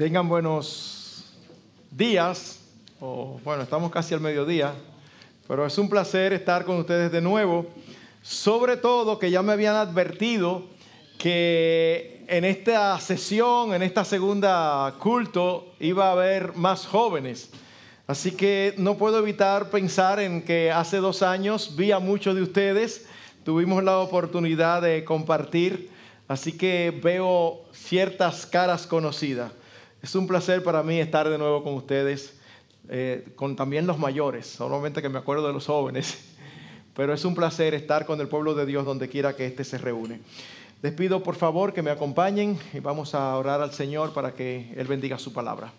Tengan buenos días, o bueno, estamos casi al mediodía, pero es un placer estar con ustedes de nuevo, sobre todo que ya me habían advertido que en esta sesión, en esta segunda culto, iba a haber más jóvenes. Así que no puedo evitar pensar en que hace dos años vi a muchos de ustedes, tuvimos la oportunidad de compartir, así que veo ciertas caras conocidas. Es un placer para mí estar de nuevo con ustedes, eh, con también los mayores, solamente que me acuerdo de los jóvenes, pero es un placer estar con el pueblo de Dios donde quiera que éste se reúne. Les pido por favor que me acompañen y vamos a orar al Señor para que Él bendiga su palabra.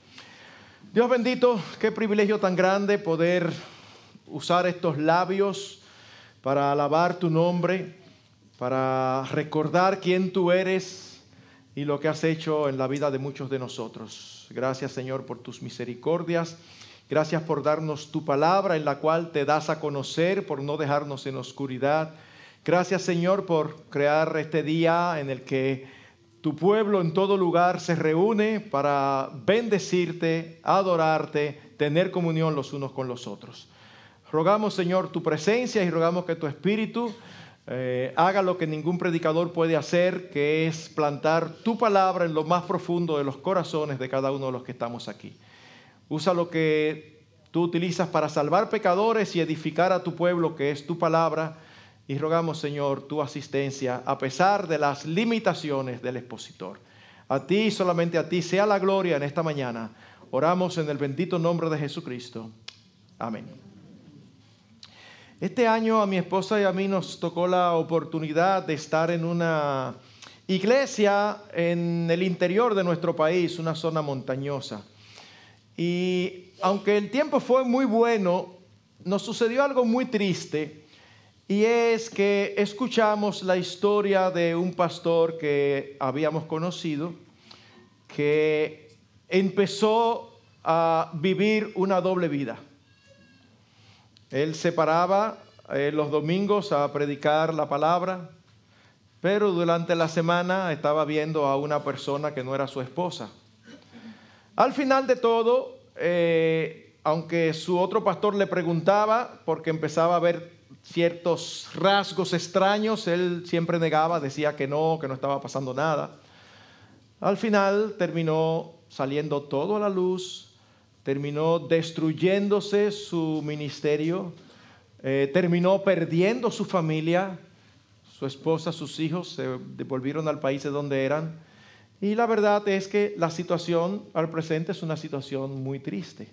Dios bendito, qué privilegio tan grande poder usar estos labios para alabar tu nombre, para recordar quién tú eres, y lo que has hecho en la vida de muchos de nosotros. Gracias Señor por tus misericordias. Gracias por darnos tu palabra en la cual te das a conocer, por no dejarnos en oscuridad. Gracias Señor por crear este día en el que tu pueblo en todo lugar se reúne para bendecirte, adorarte, tener comunión los unos con los otros. Rogamos Señor tu presencia y rogamos que tu espíritu eh, haga lo que ningún predicador puede hacer, que es plantar tu palabra en lo más profundo de los corazones de cada uno de los que estamos aquí. Usa lo que tú utilizas para salvar pecadores y edificar a tu pueblo, que es tu palabra. Y rogamos, Señor, tu asistencia a pesar de las limitaciones del expositor. A ti, solamente a ti, sea la gloria en esta mañana. Oramos en el bendito nombre de Jesucristo. Amén. Este año a mi esposa y a mí nos tocó la oportunidad de estar en una iglesia en el interior de nuestro país, una zona montañosa. Y aunque el tiempo fue muy bueno, nos sucedió algo muy triste y es que escuchamos la historia de un pastor que habíamos conocido que empezó a vivir una doble vida él se paraba eh, los domingos a predicar la palabra, pero durante la semana estaba viendo a una persona que no era su esposa. Al final de todo, eh, aunque su otro pastor le preguntaba, porque empezaba a ver ciertos rasgos extraños, él siempre negaba, decía que no, que no estaba pasando nada. Al final terminó saliendo todo a la luz terminó destruyéndose su ministerio, eh, terminó perdiendo su familia, su esposa, sus hijos se devolvieron al país de donde eran. Y la verdad es que la situación al presente es una situación muy triste.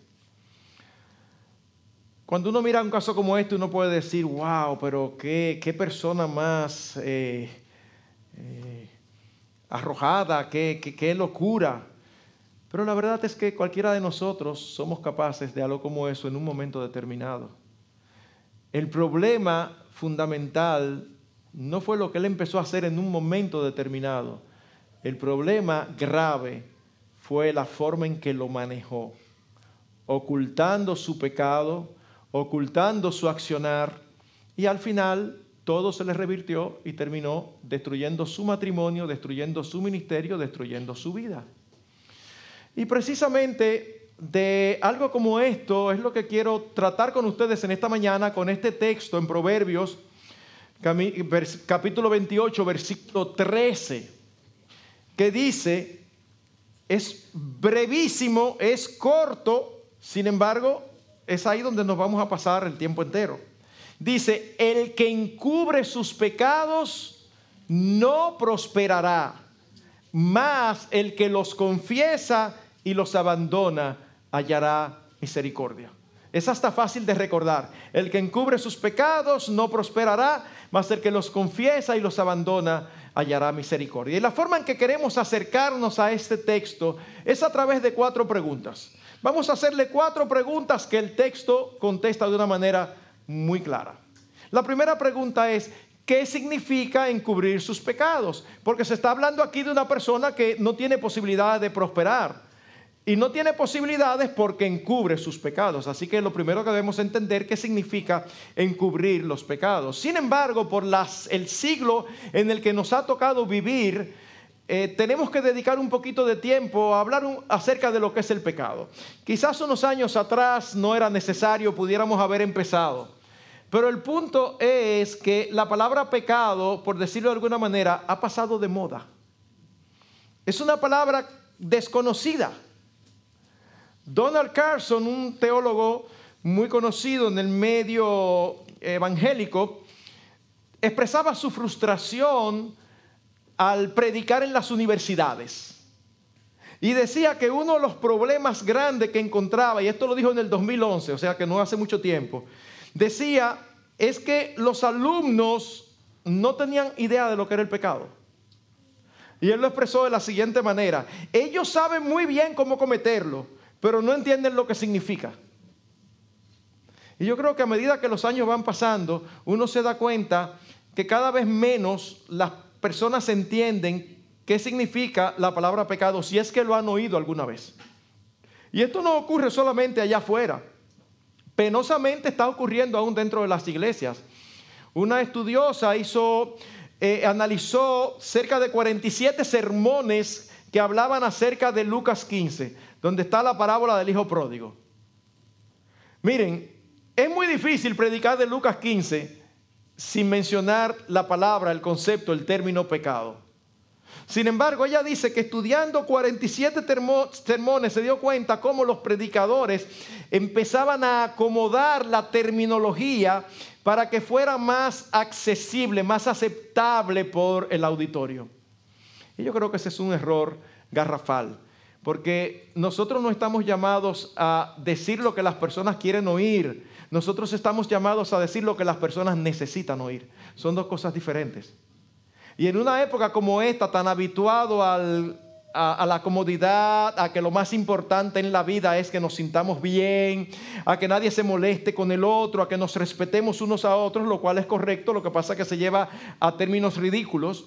Cuando uno mira un caso como este, uno puede decir, wow, pero qué, persona más eh, eh, arrojada, qué, qué locura. Pero la verdad es que cualquiera de nosotros somos capaces de algo como eso en un momento determinado. El problema fundamental no fue lo que él empezó a hacer en un momento determinado. El problema grave fue la forma en que lo manejó, ocultando su pecado, ocultando su accionar, y al final todo se le revirtió y terminó destruyendo su matrimonio, destruyendo su ministerio, destruyendo su vida. Y precisamente de algo como esto es lo que quiero tratar con ustedes en esta mañana, con este texto en Proverbios, capítulo 28, versículo 13, que dice, es brevísimo, es corto, sin embargo, es ahí donde nos vamos a pasar el tiempo entero. Dice, el que encubre sus pecados no prosperará mas el que los confiesa y los abandona hallará misericordia. Es hasta fácil de recordar. El que encubre sus pecados no prosperará, mas el que los confiesa y los abandona hallará misericordia. Y la forma en que queremos acercarnos a este texto es a través de cuatro preguntas. Vamos a hacerle cuatro preguntas que el texto contesta de una manera muy clara. La primera pregunta es, ¿Qué significa encubrir sus pecados? Porque se está hablando aquí de una persona que no tiene posibilidad de prosperar. Y no tiene posibilidades porque encubre sus pecados. Así que lo primero que debemos entender qué significa encubrir los pecados. Sin embargo, por el siglo en el que nos ha tocado vivir, eh, tenemos que dedicar un poquito de tiempo a hablar acerca de lo que es el pecado. Quizás unos años atrás no era necesario, pudiéramos haber empezado. Pero el punto es que la palabra pecado, por decirlo de alguna manera, ha pasado de moda. Es una palabra desconocida. Donald Carson, un teólogo muy conocido en el medio evangélico, expresaba su frustración al predicar en las universidades. Y decía que uno de los problemas grandes que encontraba, y esto lo dijo en el 2011, o sea que no hace mucho tiempo, decía es que los alumnos no tenían idea de lo que era el pecado. Y él lo expresó de la siguiente manera. Ellos saben muy bien cómo cometerlo, pero no entienden lo que significa. Y yo creo que a medida que los años van pasando, uno se da cuenta que cada vez menos las personas entienden qué significa la palabra pecado, si es que lo han oído alguna vez. Y esto no ocurre solamente allá afuera penosamente está ocurriendo aún dentro de las iglesias. Una estudiosa hizo, eh, analizó cerca de 47 sermones que hablaban acerca de Lucas 15, donde está la parábola del hijo pródigo. Miren, es muy difícil predicar de Lucas 15 sin mencionar la palabra, el concepto, el término pecado. Sin embargo, ella dice que estudiando 47 sermones se dio cuenta cómo los predicadores empezaban a acomodar la terminología para que fuera más accesible, más aceptable por el auditorio. Y yo creo que ese es un error garrafal, porque nosotros no estamos llamados a decir lo que las personas quieren oír, nosotros estamos llamados a decir lo que las personas necesitan oír. Son dos cosas diferentes. Y en una época como esta, tan habituado a, la comodidad, a que lo más importante en la vida es que nos sintamos bien, a que nadie se moleste con el otro, a que nos respetemos unos a otros, lo cual es correcto, lo que pasa es que se lleva a términos ridículos.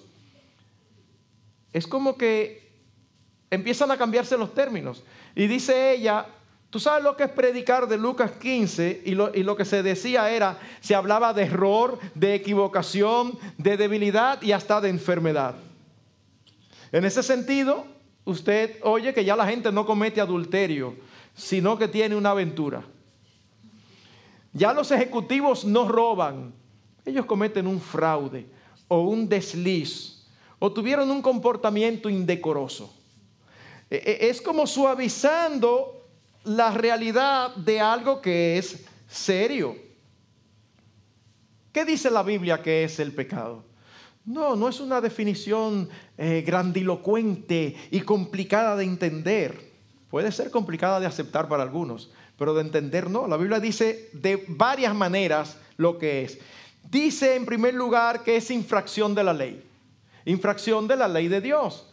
Es como que empiezan a cambiarse los términos. Y dice ella, Tú sabes lo que es predicar de Lucas 15 y lo, y lo, que se decía era, se hablaba de error, de equivocación, de debilidad y hasta de enfermedad. En ese sentido, usted oye que ya la gente no comete adulterio, sino que tiene una aventura. Ya los ejecutivos no roban, ellos cometen un fraude o un desliz o tuvieron un comportamiento indecoroso. E, e, es como suavizando la realidad de algo que es serio. ¿Qué dice la Biblia que es el pecado? No, no es una definición eh, grandilocuente y complicada de entender. Puede ser complicada de aceptar para algunos, pero de entender no. La Biblia dice de varias maneras lo que es. Dice en primer lugar que es infracción de la ley, infracción de la ley de Dios.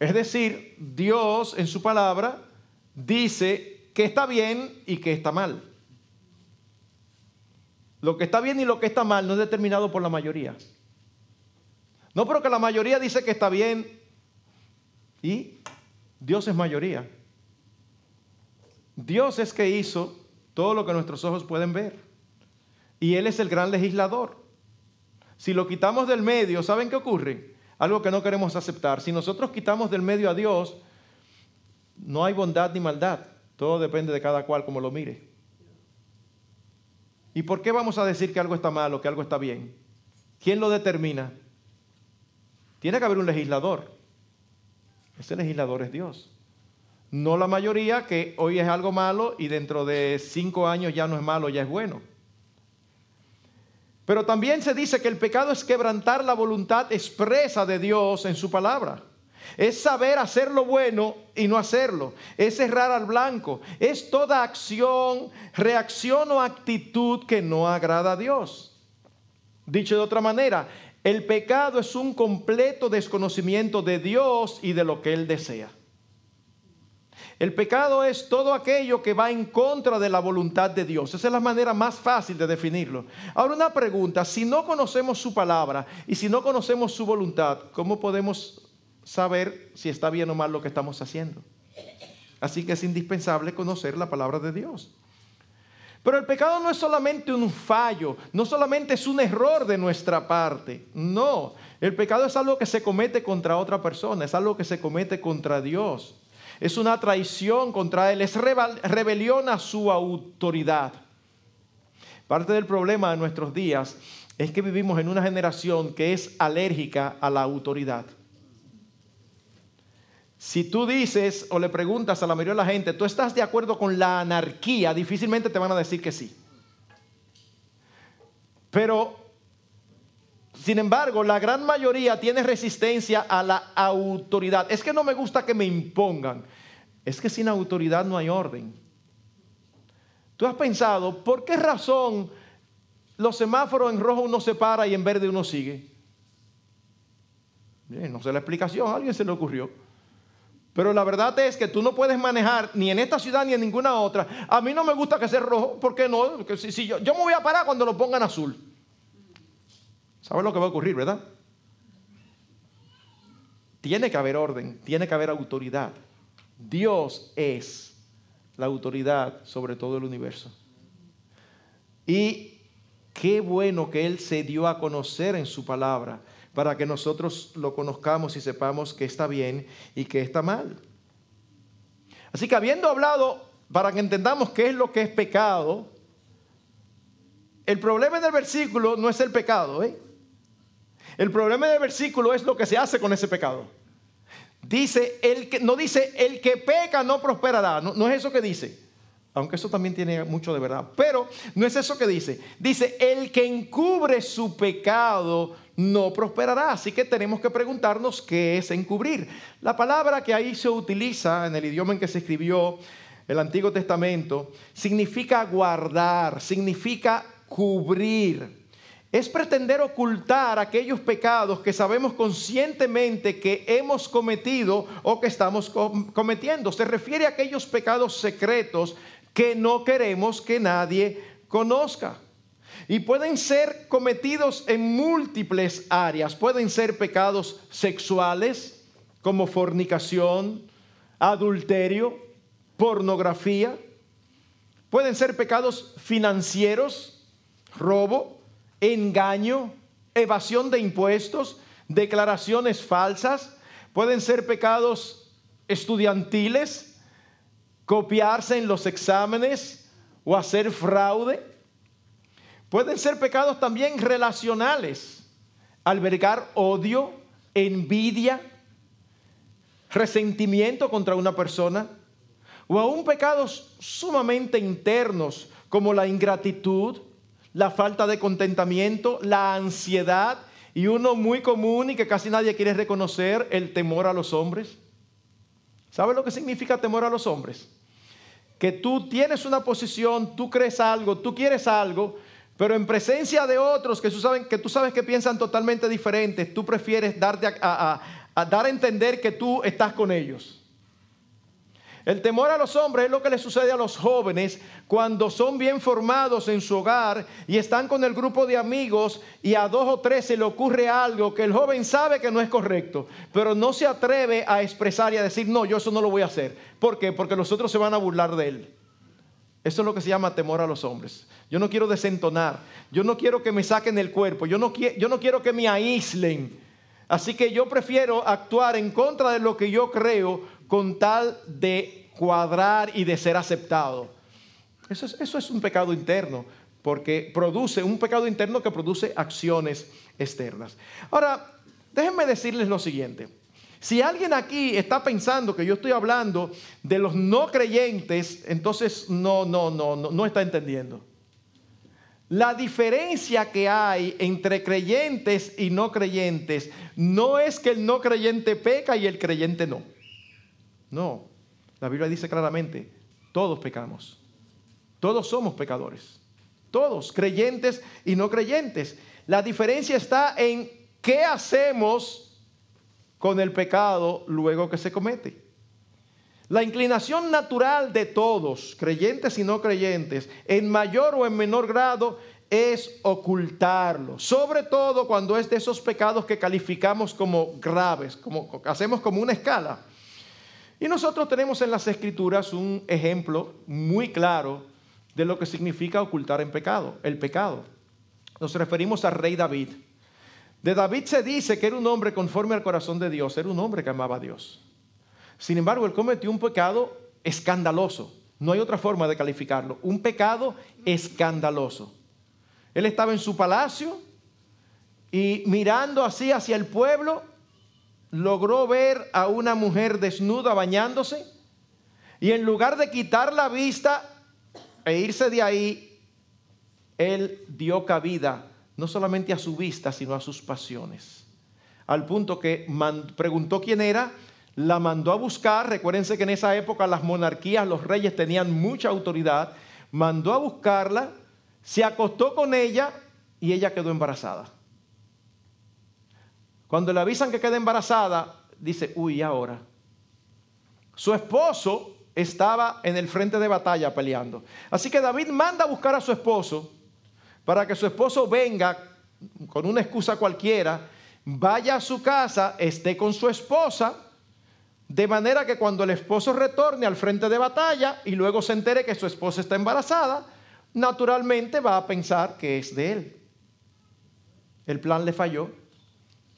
Es decir, Dios en su palabra dice que está bien y que está mal. Lo que está bien y lo que está mal no es determinado por la mayoría. No porque la mayoría dice que está bien y Dios es mayoría. Dios es que hizo todo lo que nuestros ojos pueden ver. Y Él es el gran legislador. Si lo quitamos del medio, ¿saben qué ocurre? Algo que no queremos aceptar. Si nosotros quitamos del medio a Dios, no hay bondad ni maldad. Todo depende de cada cual como lo mire. ¿Y por qué vamos a decir que algo está malo, que algo está bien? ¿Quién lo determina? Tiene que haber un legislador. Ese legislador es Dios. No la mayoría que hoy es algo malo y dentro de cinco años ya no es malo, ya es bueno. Pero también se dice que el pecado es quebrantar la voluntad expresa de Dios en su palabra. Es saber hacer lo bueno y no hacerlo. Es errar al blanco. Es toda acción, reacción o actitud que no agrada a Dios. Dicho de otra manera, el pecado es un completo desconocimiento de Dios y de lo que Él desea. El pecado es todo aquello que va en contra de la voluntad de Dios. Esa es la manera más fácil de definirlo. Ahora una pregunta, si no conocemos su palabra y si no conocemos su voluntad, ¿cómo podemos saber si está bien o mal lo que estamos haciendo. Así que es indispensable conocer la palabra de Dios. Pero el pecado no es solamente un fallo, no solamente es un error de nuestra parte, no. El pecado es algo que se comete contra otra persona, es algo que se comete contra Dios, es una traición contra Él, es rebelión a su autoridad. Parte del problema de nuestros días es que vivimos en una generación que es alérgica a la autoridad. Si tú dices o le preguntas a la mayoría de la gente, ¿tú estás de acuerdo con la anarquía? Difícilmente te van a decir que sí. Pero, sin embargo, la gran mayoría tiene resistencia a la autoridad. Es que no me gusta que me impongan. Es que sin autoridad no hay orden. Tú has pensado, ¿por qué razón los semáforos en rojo uno se para y en verde uno sigue? Eh, no sé la explicación, a alguien se le ocurrió. Pero la verdad es que tú no puedes manejar ni en esta ciudad ni en ninguna otra. A mí no me gusta que sea rojo, ¿por qué no? si, yo, yo me voy a parar cuando lo pongan azul. ¿Sabes lo que va a ocurrir, verdad? Tiene que haber orden, tiene que haber autoridad. Dios es la autoridad sobre todo el universo. Y qué bueno que Él se dio a conocer en su palabra para que nosotros lo conozcamos y sepamos que está bien y que está mal. Así que habiendo hablado, para que entendamos qué es lo que es pecado, el problema del versículo no es el pecado, ¿eh? El problema del versículo es lo que se hace con ese pecado. Dice, el no dice, el que peca no prosperará, no es eso que dice. Aunque eso también tiene mucho de verdad. Pero no es eso que dice. Dice, el que encubre su pecado no prosperará. Así que tenemos que preguntarnos qué es encubrir. La palabra que ahí se utiliza en el idioma en que se escribió el Antiguo Testamento significa guardar, significa cubrir. Es pretender ocultar aquellos pecados que sabemos conscientemente que hemos cometido o que estamos cometiendo. Se refiere a aquellos pecados secretos que no queremos que nadie conozca. Y pueden ser cometidos en múltiples áreas. Pueden ser pecados sexuales, como fornicación, adulterio, pornografía. Pueden ser pecados financieros, robo, engaño, evasión de impuestos, declaraciones falsas. Pueden ser pecados estudiantiles, copiarse en los exámenes o hacer fraude. Pueden ser pecados también relacionales, albergar odio, envidia, resentimiento contra una persona, o aún pecados sumamente internos como la ingratitud, la falta de contentamiento, la ansiedad y uno muy común y que casi nadie quiere reconocer, el temor a los hombres. ¿Sabe lo que significa temor a los hombres? que tú tienes una posición, tú crees algo, tú quieres algo, pero en presencia de otros que tú sabes que, tú sabes que piensan totalmente diferentes, tú prefieres a dar a entender que tú estás con ellos. El temor a los hombres es lo que le sucede a los jóvenes cuando son bien formados en su hogar y están con el grupo de amigos y a dos o tres se le ocurre algo que el joven sabe que no es correcto, pero no se atreve a expresar y a decir, no, yo eso no lo voy a hacer. ¿Por qué? Porque los otros se van a burlar de él. Eso es lo que se llama temor a los hombres. Yo no quiero desentonar, yo no quiero que me saquen el cuerpo, yo no, yo no quiero que me aíslen. Así que yo prefiero actuar en contra de lo que yo creo con tal de cuadrar y de ser aceptado. Eso es, un pecado interno, porque produce un pecado interno que produce acciones externas. Ahora, déjenme decirles lo siguiente. Si alguien aquí está pensando que yo estoy hablando de los no creyentes, entonces no, no, no, no, no está entendiendo. La diferencia que hay entre creyentes y no creyentes no es que el no creyente peca y el creyente no. No, la Biblia dice claramente, todos pecamos. Todos somos pecadores. Todos, creyentes y no creyentes. La diferencia está en qué hacemos con el pecado luego que se comete. La inclinación natural de todos, creyentes y no creyentes, en mayor o en menor grado, es ocultarlo, sobre todo cuando es de esos pecados que calificamos como graves, como hacemos como una escala. Y nosotros tenemos en las escrituras un ejemplo muy claro de lo que significa ocultar en pecado, el pecado. Nos referimos al rey David. De David se dice que era un hombre conforme al corazón de Dios, era un hombre que amaba a Dios. Sin embargo, él cometió un pecado escandaloso. No hay otra forma de calificarlo. Un pecado escandaloso. Él estaba en su palacio y mirando así hacia el pueblo, logró ver a una mujer desnuda bañándose y en lugar de quitar la vista e irse de ahí, él dio cabida no solamente a su vista, sino a sus pasiones. Al punto que preguntó quién era, la mandó a buscar, recuérdense que en esa época las monarquías, los reyes tenían mucha autoridad, mandó a buscarla, se acostó con ella y ella quedó embarazada. Cuando le avisan que queda embarazada, dice, uy, ahora. Su esposo estaba en el frente de batalla peleando. Así que David manda a buscar a su esposo para que su esposo venga con una excusa cualquiera, vaya a su casa, esté con su esposa, de manera que cuando el esposo retorne al frente de batalla y luego se entere que su esposa está embarazada, naturalmente va a pensar que es de él. El plan le falló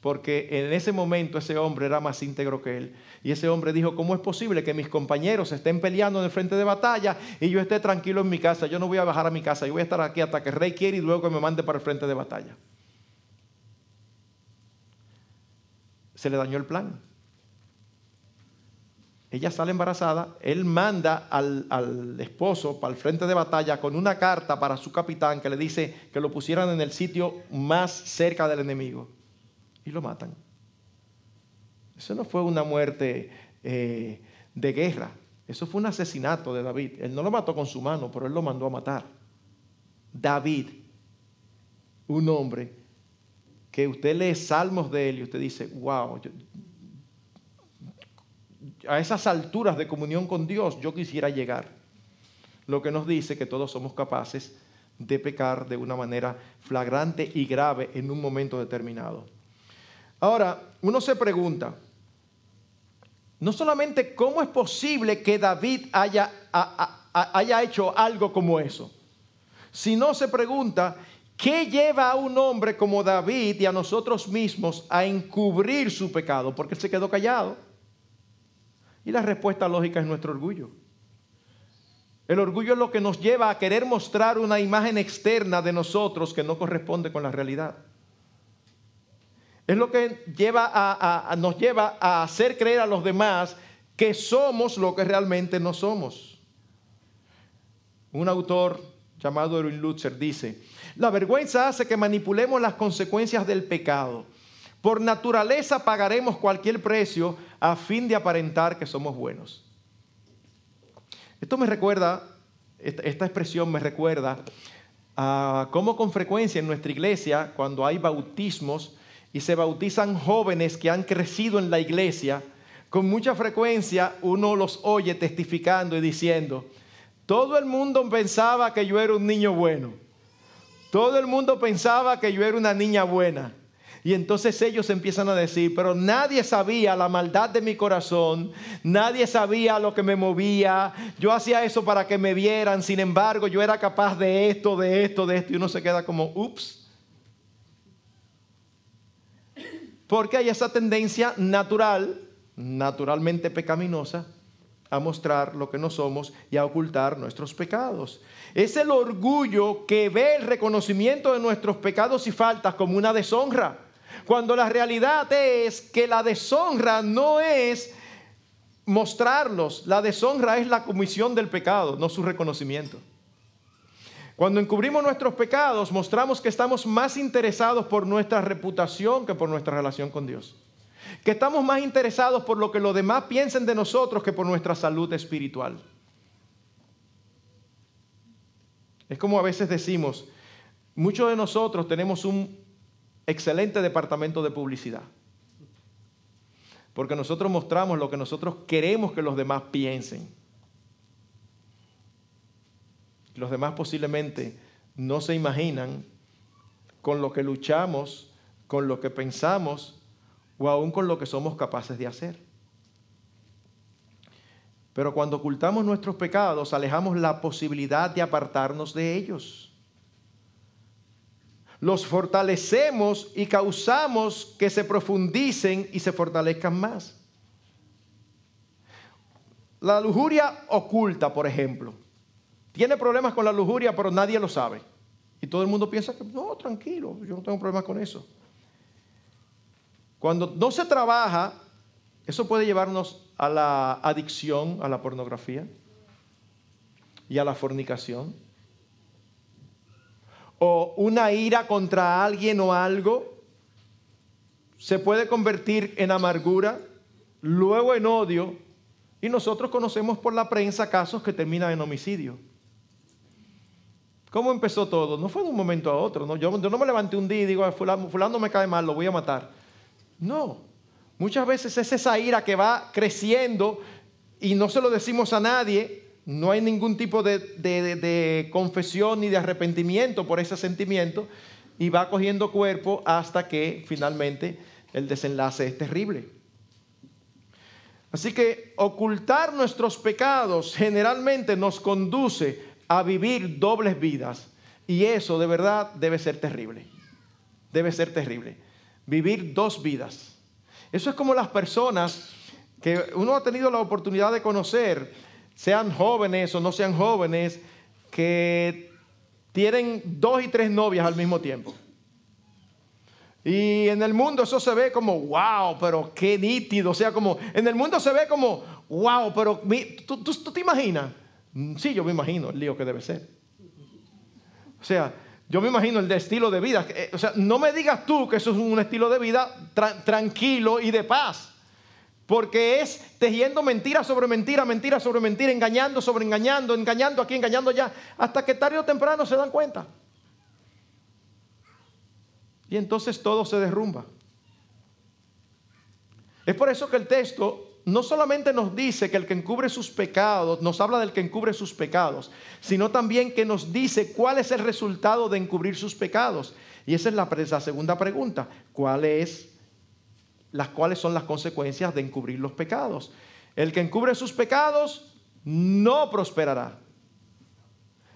porque en ese momento ese hombre era más íntegro que él. Y ese hombre dijo, ¿cómo es posible que mis compañeros estén peleando en el frente de batalla y yo esté tranquilo en mi casa? Yo no voy a bajar a mi casa, yo voy a estar aquí hasta que el rey quiera y luego que me mande para el frente de batalla. Se le dañó el plan. Ella sale embarazada, él manda al, al esposo para el frente de batalla con una carta para su capitán que le dice que lo pusieran en el sitio más cerca del enemigo y lo matan. Eso no fue una muerte eh, de guerra, eso fue un asesinato de David. Él no lo mató con su mano, pero él lo mandó a matar. David, un hombre que usted lee salmos de él y usted dice, wow, a esas alturas de comunión con Dios yo quisiera llegar. Lo que nos dice que todos somos capaces de pecar de una manera flagrante y grave en un momento determinado. Ahora, uno se pregunta, no solamente cómo es posible que David haya, haya hecho algo como eso, sino se pregunta, ¿qué lleva a un hombre como David y a nosotros mismos a encubrir su pecado? Porque se quedó callado. Y la respuesta lógica es nuestro orgullo. El orgullo es lo que nos lleva a querer mostrar una imagen externa de nosotros que no corresponde con la realidad. Es lo que lleva a, nos lleva a hacer creer a los demás que somos lo que realmente no somos. Un autor llamado Erwin Lutzer dice, la vergüenza hace que manipulemos las consecuencias del pecado. Por naturaleza pagaremos cualquier precio a fin de aparentar que somos buenos. Esto me recuerda, esta expresión me recuerda a cómo con frecuencia en nuestra iglesia, cuando hay bautismos, y se bautizan jóvenes que han crecido en la iglesia, con mucha frecuencia uno los oye testificando y diciendo, todo el mundo pensaba que yo era un niño bueno, todo el mundo pensaba que yo era una niña buena. Y entonces ellos empiezan a decir, pero nadie sabía la maldad de mi corazón, nadie sabía lo que me movía, yo hacía eso para que me vieran, sin embargo yo era capaz de esto, de esto, de esto, y uno se queda como, ups, Porque hay esa tendencia natural, naturalmente pecaminosa, a mostrar lo que no somos y a ocultar nuestros pecados. Es el orgullo que ve el reconocimiento de nuestros pecados y faltas como una deshonra, cuando la realidad es que la deshonra no es mostrarlos, la deshonra es la comisión del pecado, no su reconocimiento. Cuando encubrimos nuestros pecados, mostramos que estamos más interesados por nuestra reputación que por nuestra relación con Dios. Que estamos más interesados por lo que los demás piensen de nosotros que por nuestra salud espiritual. Es como a veces decimos, muchos de nosotros tenemos un excelente departamento de publicidad. Porque nosotros mostramos lo que nosotros queremos que los demás piensen los demás posiblemente no se imaginan con lo que luchamos, con lo que pensamos o aún con lo que somos capaces de hacer. Pero cuando ocultamos nuestros pecados, alejamos la posibilidad de apartarnos de ellos. Los fortalecemos y causamos que se profundicen y se fortalezcan más. La lujuria oculta, por ejemplo tiene problemas con la lujuria, pero nadie lo sabe. Y todo el mundo piensa que, no, tranquilo, yo no tengo problemas con eso. Cuando no se trabaja, eso puede llevarnos a la adicción, a la pornografía y a la fornicación. O una ira contra alguien o algo se puede convertir en amargura, luego en odio. Y nosotros conocemos por la prensa casos que terminan en homicidio. ¿Cómo empezó todo? No fue de un momento a otro. Yo, no me levanté un día y digo, ah, fulano, me cae mal, lo voy a matar. No. Muchas veces es esa ira que va creciendo y no se lo decimos a nadie. No hay ningún tipo de, de confesión ni de arrepentimiento por ese sentimiento y va cogiendo cuerpo hasta que finalmente el desenlace es terrible. Así que ocultar nuestros pecados generalmente nos conduce a vivir dobles vidas. Y eso de verdad debe ser terrible. Debe ser terrible. Vivir dos vidas. Eso es como las personas que uno ha tenido la oportunidad de conocer, sean jóvenes o no sean jóvenes, que tienen dos y tres novias al mismo tiempo. Y en el mundo eso se ve como, wow, pero qué nítido. O sea, como, en el mundo se ve como, wow, pero tú te imaginas Mm, sí, yo me imagino el lío que debe ser. O sea, yo me imagino el estilo de vida. Eh, o sea, no me digas tú que eso es un estilo de vida tranquilo y de paz. Porque es tejiendo mentira sobre mentira, mentira sobre mentira, engañando sobre engañando, engañando aquí, engañando allá, hasta que tarde o temprano se dan cuenta. Y entonces todo se derrumba. Es por eso que el texto no solamente nos dice que el que encubre sus pecados, nos habla del que encubre sus pecados, sino también que nos dice cuál es el resultado de encubrir sus pecados. Y esa es la, segunda pregunta, es, las cuáles son las consecuencias de encubrir los pecados. El que encubre sus pecados no prosperará.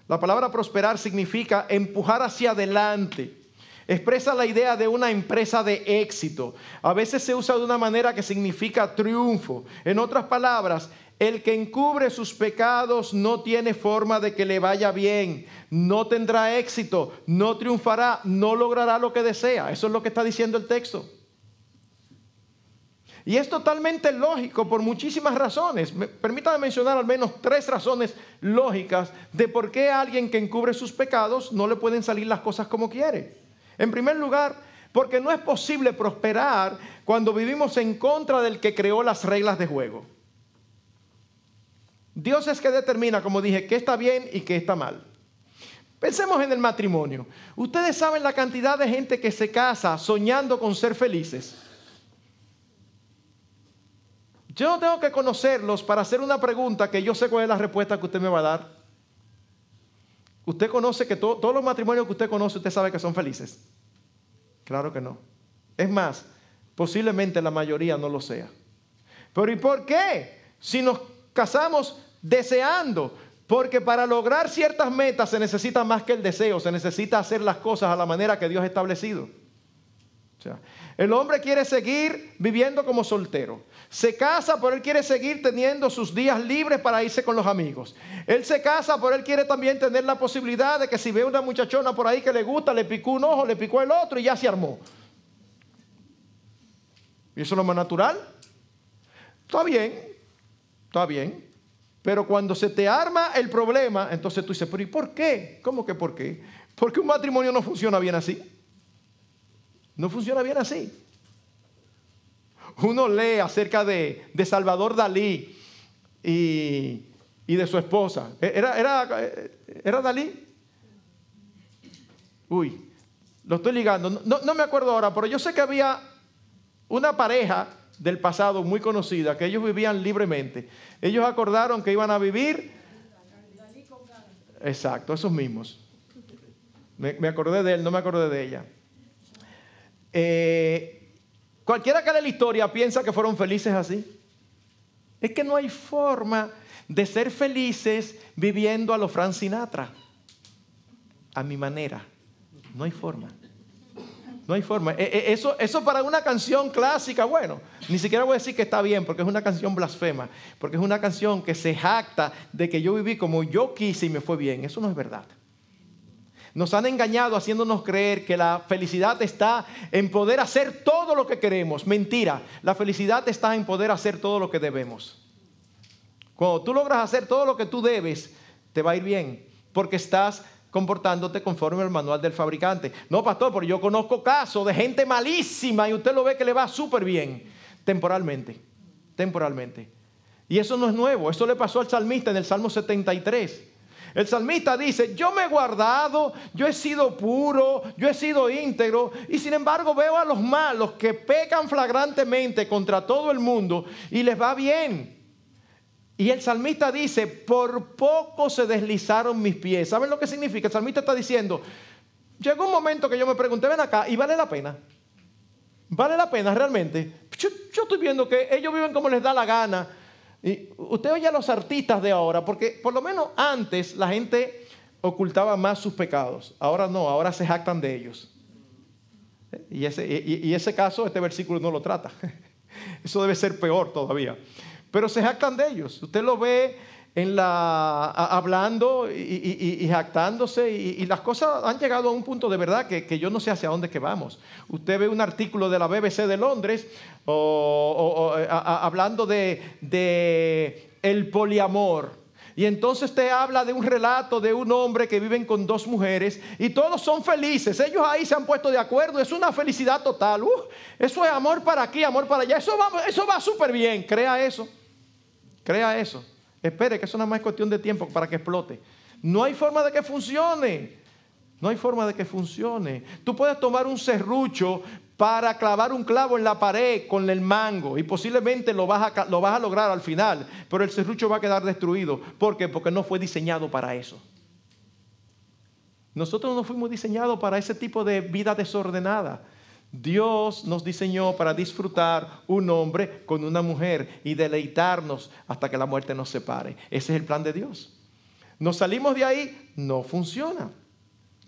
La palabra prosperar significa empujar hacia adelante, expresa la idea de una empresa de éxito. A veces se usa de una manera que significa triunfo. En otras palabras, el que encubre sus pecados no tiene forma de que le vaya bien, no tendrá éxito, no triunfará, no logrará lo que desea. Eso es lo que está diciendo el texto. Y es totalmente lógico por muchísimas razones. Permítame mencionar al menos tres razones lógicas de por qué a alguien que encubre sus pecados no le pueden salir las cosas como quiere. En primer lugar, porque no es posible prosperar cuando vivimos en contra del que creó las reglas de juego. Dios es que determina, como dije, qué está bien y qué está mal. Pensemos en el matrimonio. Ustedes saben la cantidad de gente que se casa soñando con ser felices. Yo no tengo que conocerlos para hacer una pregunta que yo sé cuál es la respuesta que usted me va a dar. Usted conoce que todos los matrimonios que usted conoce, usted sabe que son felices. Claro que no. Es más, posiblemente la mayoría no lo sea. Pero ¿y por qué? Si nos casamos deseando, porque para lograr ciertas metas se necesita más que el deseo, se necesita hacer las cosas a la manera que Dios ha establecido. O sea, el hombre quiere seguir viviendo como soltero. Se casa, pero él quiere seguir teniendo sus días libres para irse con los amigos. Él se casa, pero él quiere también tener la posibilidad de que si ve una muchachona por ahí que le gusta, le picó un ojo, le picó el otro y ya se armó. ¿Y eso es lo más natural? Está bien, está bien. Pero cuando se te arma el problema, entonces tú dices, pero por qué? ¿Cómo que por qué? Porque un matrimonio no funciona bien así. No funciona bien así. Uno lee acerca de, Salvador Dalí y, de su esposa. E, ¿Era, eh, era, Dalí? Uy, lo estoy ligando. No, me acuerdo ahora, pero yo sé que había una pareja del pasado muy conocida, que ellos vivían libremente. Ellos acordaron que iban a vivir. Exacto, esos mismos. Me, me acordé de él, no me acordé de ella. Eh, cualquiera que de la historia piensa que fueron felices así. Es que no hay forma de ser felices viviendo a los Frank Sinatra. A mi manera. No hay forma. No hay forma. Eh, eh, eso, eso para una canción clásica, bueno, ni siquiera voy a decir que está bien, porque es una canción blasfema, porque es una canción que se jacta de que yo viví como yo quise y me fue bien. Eso no es verdad. Nos han engañado haciéndonos creer que la felicidad está en poder hacer todo lo que queremos. Mentira, la felicidad está en poder hacer todo lo que debemos. Cuando tú logras hacer todo lo que tú debes, te va a ir bien, porque estás comportándote conforme al manual del fabricante. No, pastor, porque yo conozco casos de gente malísima y usted lo ve que le va súper bien, temporalmente, temporalmente. Y eso no es nuevo, eso le pasó al salmista en el Salmo 73. El salmista dice, yo me he guardado, yo he sido puro, yo he sido íntegro, y sin embargo veo a los malos que pecan flagrantemente contra todo el mundo y les va bien. Y el salmista dice, por poco se deslizaron mis pies. ¿Saben lo que significa? El salmista está diciendo, llegó un momento que yo me pregunté, ven acá, y vale la pena. ¿Vale la pena realmente? Yo, estoy viendo que ellos viven como les da la gana y usted oye a los artistas de ahora, porque por lo menos antes la gente ocultaba más sus pecados. Ahora no, ahora se jactan de ellos. Y ese, y ese caso, este versículo no lo trata. Eso debe ser peor todavía. Pero se jactan de ellos. Usted lo ve en la, hablando y, jactándose y, las cosas han llegado a un punto de verdad que, yo no sé hacia dónde que vamos. Usted ve un artículo de la BBC de Londres o, eh, hablando de, el poliamor. Y entonces te habla de un relato de un hombre que viven con dos mujeres y todos son felices. Ellos ahí se han puesto de acuerdo. Es una felicidad total. Uh, eso es amor para aquí, amor para allá. Eso eso va súper bien. Crea eso. Crea eso. Espere, que eso nada más es cuestión de tiempo para que explote. No hay forma de que funcione. No hay forma de que funcione. Tú puedes tomar un serrucho para clavar un clavo en la pared con el mango y posiblemente lo vas a, lo vas a lograr al final, pero el serrucho va a quedar destruido. ¿Por qué? Porque no fue diseñado para eso. Nosotros no fuimos diseñados para ese tipo de vida desordenada. Dios nos diseñó para disfrutar un hombre con una mujer y deleitarnos hasta que la muerte nos separe. Ese es el plan de Dios. Nos salimos de ahí, no funciona.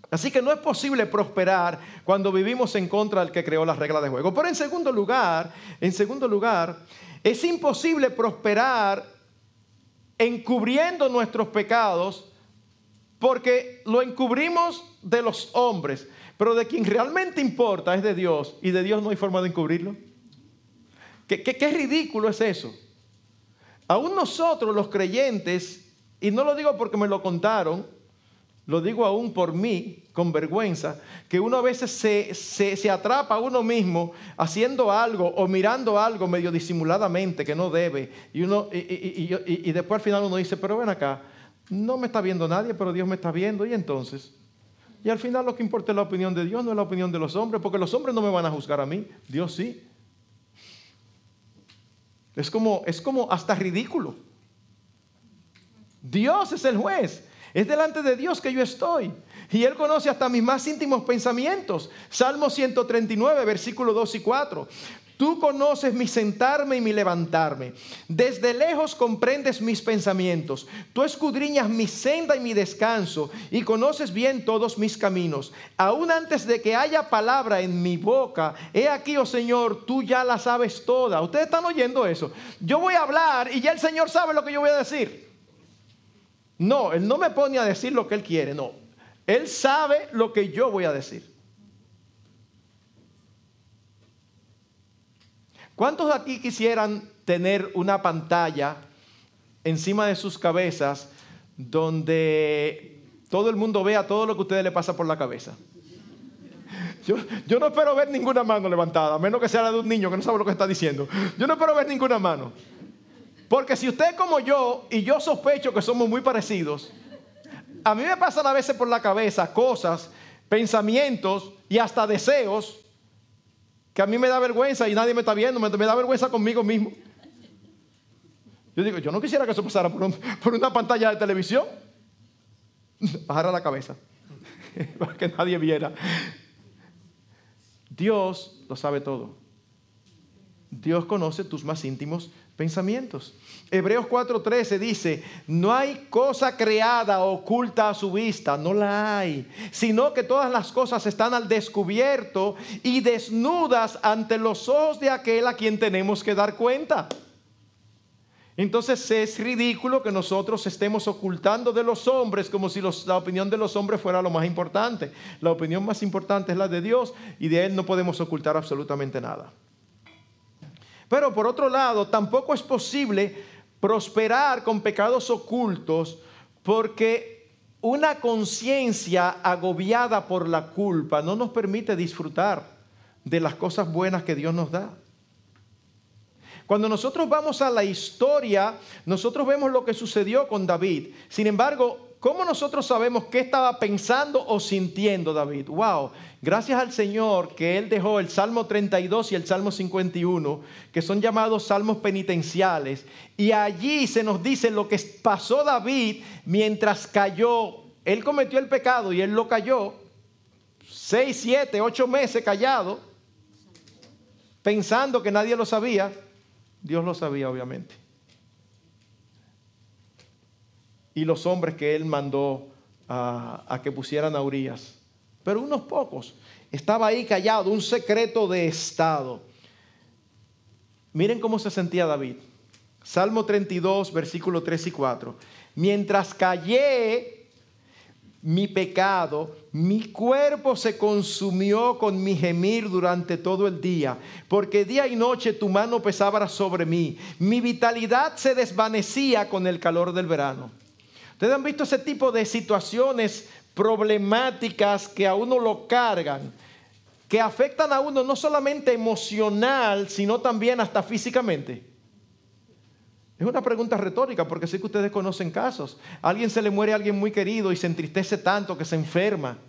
Así que no es posible prosperar cuando vivimos en contra del que creó las reglas de juego. Pero en segundo lugar, en segundo lugar, es imposible prosperar encubriendo nuestros pecados porque lo encubrimos de los hombres. Pero de quien realmente importa es de Dios y de Dios no hay forma de encubrirlo. ¿Qué, qué, ridículo es eso? Aún nosotros los creyentes, y no lo digo porque me lo contaron, lo digo aún por mí, con vergüenza, que uno a veces se, atrapa a uno mismo haciendo algo o mirando algo medio disimuladamente que no debe, y, uno, y, y, después al final uno dice, pero ven acá, no me está viendo nadie, pero Dios me está viendo, y entonces, y al final lo que importa es la opinión de Dios, no es la opinión de los hombres, porque los hombres no me van a juzgar a mí, Dios sí. Es como, es como hasta ridículo. Dios es el juez. Es delante de Dios que yo estoy. Y Él conoce hasta mis más íntimos pensamientos. Salmo 139, versículos 2 y 4. Tú conoces mi sentarme y mi levantarme. Desde lejos comprendes mis pensamientos. Tú escudriñas mi senda y mi descanso y conoces bien todos mis caminos. Aún antes de que haya palabra en mi boca, he aquí, oh Señor, tú ya la sabes toda. Ustedes están oyendo eso. Yo voy a hablar y ya el Señor sabe lo que yo voy a decir. No, Él no me pone a decir lo que Él quiere, no. Él sabe lo que yo voy a decir. ¿Cuántos de aquí quisieran tener una pantalla encima de sus cabezas donde todo el mundo vea todo lo que a ustedes le pasa por la cabeza? Yo, no espero ver ninguna mano levantada, a menos que sea la de un niño que no sabe lo que está diciendo. Yo no espero ver ninguna mano. Porque si usted como yo, y yo sospecho que somos muy parecidos, a mí me pasan a veces por la cabeza cosas, pensamientos y hasta deseos que a mí me da vergüenza y nadie me está viendo, me, da vergüenza conmigo mismo. Yo digo, yo no quisiera que eso pasara por, una pantalla de televisión. Bajara la cabeza para que nadie viera. Dios lo sabe todo. Dios conoce tus más íntimos pensamientos. Hebreos 4:13 dice, no hay cosa creada oculta a su vista, no la hay, sino que todas las cosas están al descubierto y desnudas ante los ojos de aquel a quien tenemos que dar cuenta. Entonces es ridículo que nosotros estemos ocultando de los hombres como si la opinión de los hombres fuera lo más importante. La opinión más importante es la de Dios y de Él no podemos ocultar absolutamente nada. Pero por otro lado, tampoco es posible prosperar con pecados ocultos porque una conciencia agobiada por la culpa no nos permite disfrutar de las cosas buenas que Dios nos da. Cuando nosotros vamos a la historia, nosotros vemos lo que sucedió con David. Sin embargo, ¿cómo nosotros sabemos qué estaba pensando o sintiendo David? Wow, gracias al Señor que Él dejó el Salmo 32 y el Salmo 51, que son llamados salmos penitenciales, y allí se nos dice lo que pasó David mientras cayó. Él cometió el pecado y él lo cayó. Seis, siete, ocho meses callado, pensando que nadie lo sabía. Dios lo sabía, obviamente. y los hombres que él mandó a, que pusieran a Pero unos pocos. Estaba ahí callado, un secreto de Estado. Miren cómo se sentía David. Salmo 32, versículo 3 y 4. Mientras callé mi pecado, mi cuerpo se consumió con mi gemir durante todo el día, porque día y noche tu mano pesaba sobre mí. Mi vitalidad se desvanecía con el calor del verano. Ustedes han visto ese tipo de situaciones problemáticas que a uno lo cargan, que afectan a uno no solamente emocional, sino también hasta físicamente. Es una pregunta retórica porque sé que ustedes conocen casos. alguien se le muere a alguien muy querido y se entristece tanto que se enferma.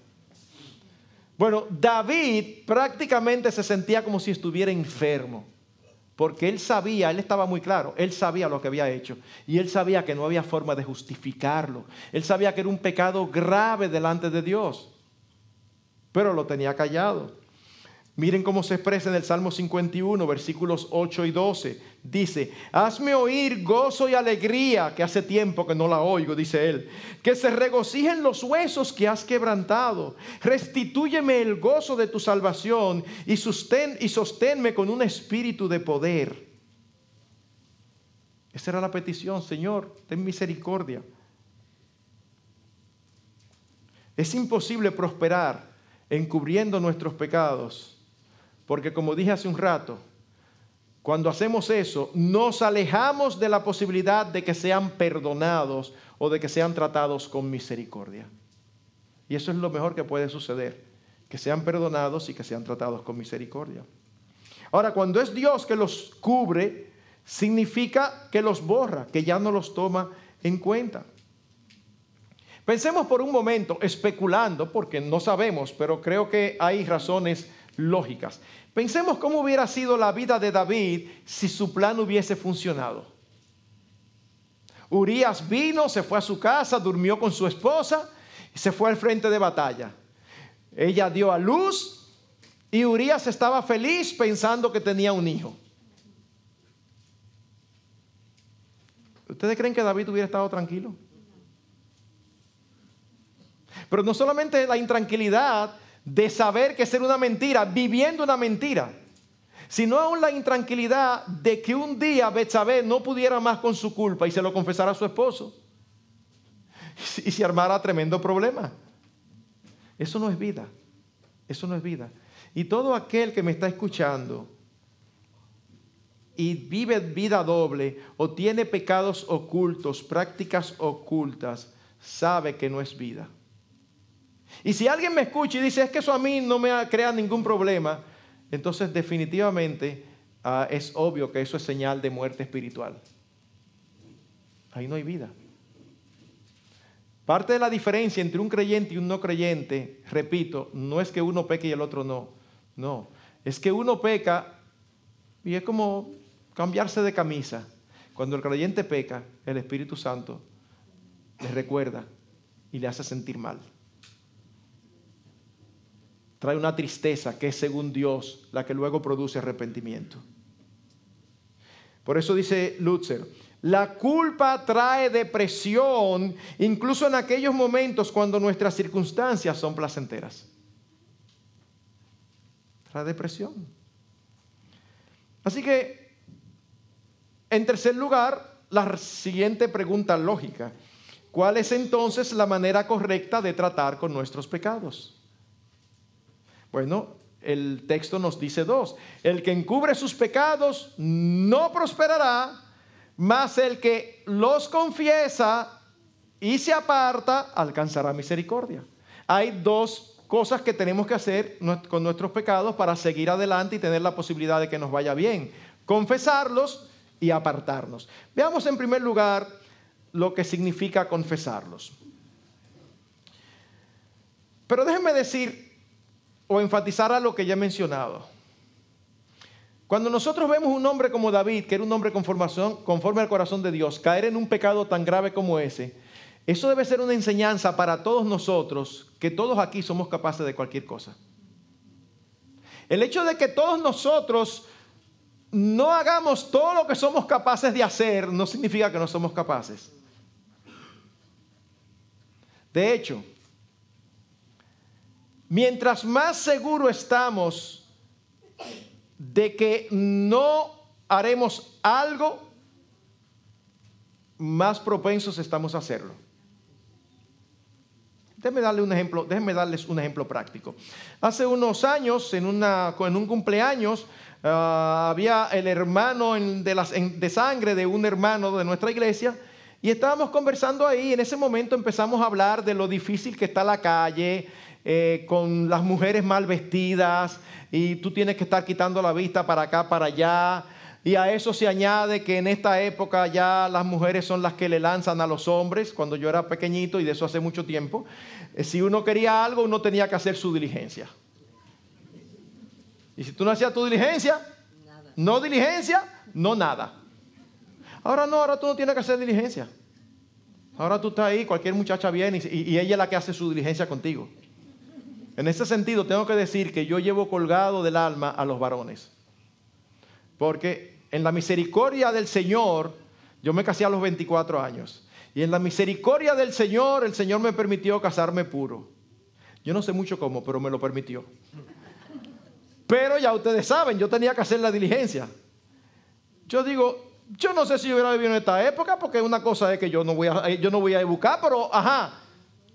Bueno, David prácticamente se sentía como si estuviera enfermo. Porque él sabía, él estaba muy claro, él sabía lo que había hecho. Y él sabía que no había forma de justificarlo. Él sabía que era un pecado grave delante de Dios. Pero lo tenía callado. Miren cómo se expresa en el Salmo 51, versículos 8 y 12. Dice, hazme oír gozo y alegría, que hace tiempo que no la oigo, dice él. Que se regocijen los huesos que has quebrantado. Restitúyeme el gozo de tu salvación y, sostén, y sosténme con un espíritu de poder. Esa era la petición, Señor, ten misericordia. Es imposible prosperar encubriendo nuestros pecados porque como dije hace un rato, cuando hacemos eso, nos alejamos de la posibilidad de que sean perdonados o de que sean tratados con misericordia. Y eso es lo mejor que puede suceder, que sean perdonados y que sean tratados con misericordia. Ahora, cuando es Dios que los cubre, significa que los borra, que ya no los toma en cuenta. Pensemos por un momento, especulando, porque no sabemos, pero creo que hay razones lógicas. Pensemos cómo hubiera sido la vida de David si su plan hubiese funcionado. Urias vino, se fue a su casa, durmió con su esposa y se fue al frente de batalla. Ella dio a luz y Urias estaba feliz pensando que tenía un hijo. ¿Ustedes creen que David hubiera estado tranquilo? Pero no solamente la intranquilidad, de saber que ser una mentira, viviendo una mentira, sino aún la intranquilidad de que un día Betsabé no pudiera más con su culpa y se lo confesara a su esposo y se armara tremendo problema. Eso no es vida, eso no es vida. Y todo aquel que me está escuchando y vive vida doble o tiene pecados ocultos, prácticas ocultas, sabe que no es vida. Y si alguien me escucha y dice, es que eso a mí no me crea ningún problema, entonces definitivamente ah, es obvio que eso es señal de muerte espiritual. Ahí no hay vida. Parte de la diferencia entre un creyente y un no creyente, repito, no es que uno peque y el otro no. No, es que uno peca y es como cambiarse de camisa. Cuando el creyente peca, el Espíritu Santo le recuerda y le hace sentir mal trae una tristeza que es según Dios la que luego produce arrepentimiento. Por eso dice Lutzer, la culpa trae depresión incluso en aquellos momentos cuando nuestras circunstancias son placenteras. Trae depresión. Así que, en tercer lugar, la siguiente pregunta lógica. ¿Cuál es entonces la manera correcta de tratar con nuestros pecados? Bueno, el texto nos dice dos. El que encubre sus pecados no prosperará, mas el que los confiesa y se aparta alcanzará misericordia. Hay dos cosas que tenemos que hacer con nuestros pecados para seguir adelante y tener la posibilidad de que nos vaya bien. Confesarlos y apartarnos. Veamos en primer lugar lo que significa confesarlos. Pero déjenme decir o enfatizar a lo que ya he mencionado. Cuando nosotros vemos un hombre como David, que era un hombre conforme al corazón de Dios, caer en un pecado tan grave como ese, eso debe ser una enseñanza para todos nosotros, que todos aquí somos capaces de cualquier cosa. El hecho de que todos nosotros no hagamos todo lo que somos capaces de hacer, no significa que no somos capaces. De hecho, Mientras más seguro estamos de que no haremos algo, más propensos estamos a hacerlo. Déjenme, darle un ejemplo, déjenme darles un ejemplo práctico. Hace unos años, en, un cumpleaños, ah, había el hermano de, de sangre de un hermano de nuestra iglesia y estábamos conversando ahí. En ese momento empezamos a hablar de lo difícil que está la calle, eh, con las mujeres mal vestidas y tú tienes que estar quitando la vista para acá, para allá. Y a eso se añade que en esta época ya las mujeres son las que le lanzan a los hombres, cuando yo era pequeñito y de eso hace mucho tiempo, eh, si uno quería algo, uno tenía que hacer su diligencia. Y si tú no hacías tu diligencia, no diligencia, no nada. Ahora no, ahora tú no tienes que hacer diligencia. Ahora tú estás ahí, cualquier muchacha viene y, y ella es la que hace su diligencia contigo. En ese sentido, tengo que decir que yo llevo colgado del alma a los varones. Porque en la misericordia del Señor, yo me casé a los 24 años. Y en la misericordia del Señor, el Señor me permitió casarme puro. Yo no sé mucho cómo, pero me lo permitió. Pero ya ustedes saben, yo tenía que hacer la diligencia. Yo digo, yo no sé si yo hubiera vivido en esta época, porque una cosa es que yo no voy a, yo no voy a buscar, pero ajá.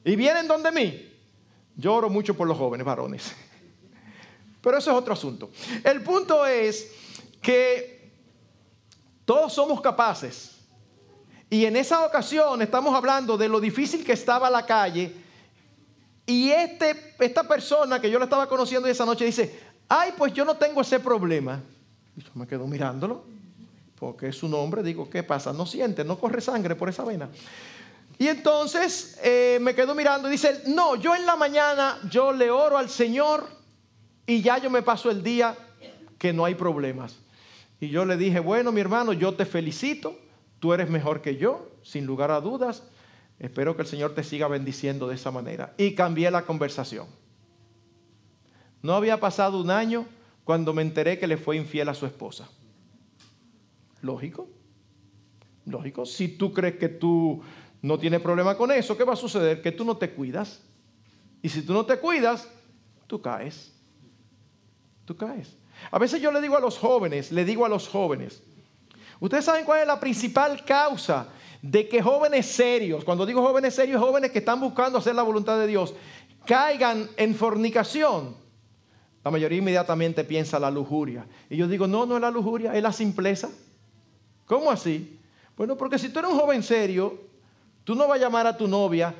Y vienen donde mí. Lloro mucho por los jóvenes varones. Pero eso es otro asunto. El punto es que todos somos capaces. Y en esa ocasión estamos hablando de lo difícil que estaba la calle. Y este, esta persona que yo la estaba conociendo esa noche dice, ay, pues yo no tengo ese problema. Y yo me quedo mirándolo, porque es un hombre Digo, ¿qué pasa? No siente, no corre sangre por esa vena. Y entonces eh, me quedo mirando y dice, no, yo en la mañana yo le oro al Señor y ya yo me paso el día que no hay problemas. Y yo le dije, bueno, mi hermano, yo te felicito, tú eres mejor que yo, sin lugar a dudas. Espero que el Señor te siga bendiciendo de esa manera. Y cambié la conversación. No había pasado un año cuando me enteré que le fue infiel a su esposa. Lógico, lógico. Si tú crees que tú no tiene problema con eso, ¿qué va a suceder? Que tú no te cuidas. Y si tú no te cuidas, tú caes. Tú caes. A veces yo le digo a los jóvenes, le digo a los jóvenes, ustedes saben cuál es la principal causa de que jóvenes serios, cuando digo jóvenes serios, jóvenes que están buscando hacer la voluntad de Dios, caigan en fornicación. La mayoría inmediatamente piensa la lujuria. Y yo digo, no, no es la lujuria, es la simpleza. ¿Cómo así? Bueno, porque si tú eres un joven serio Tú no vas a llamar a tu novia,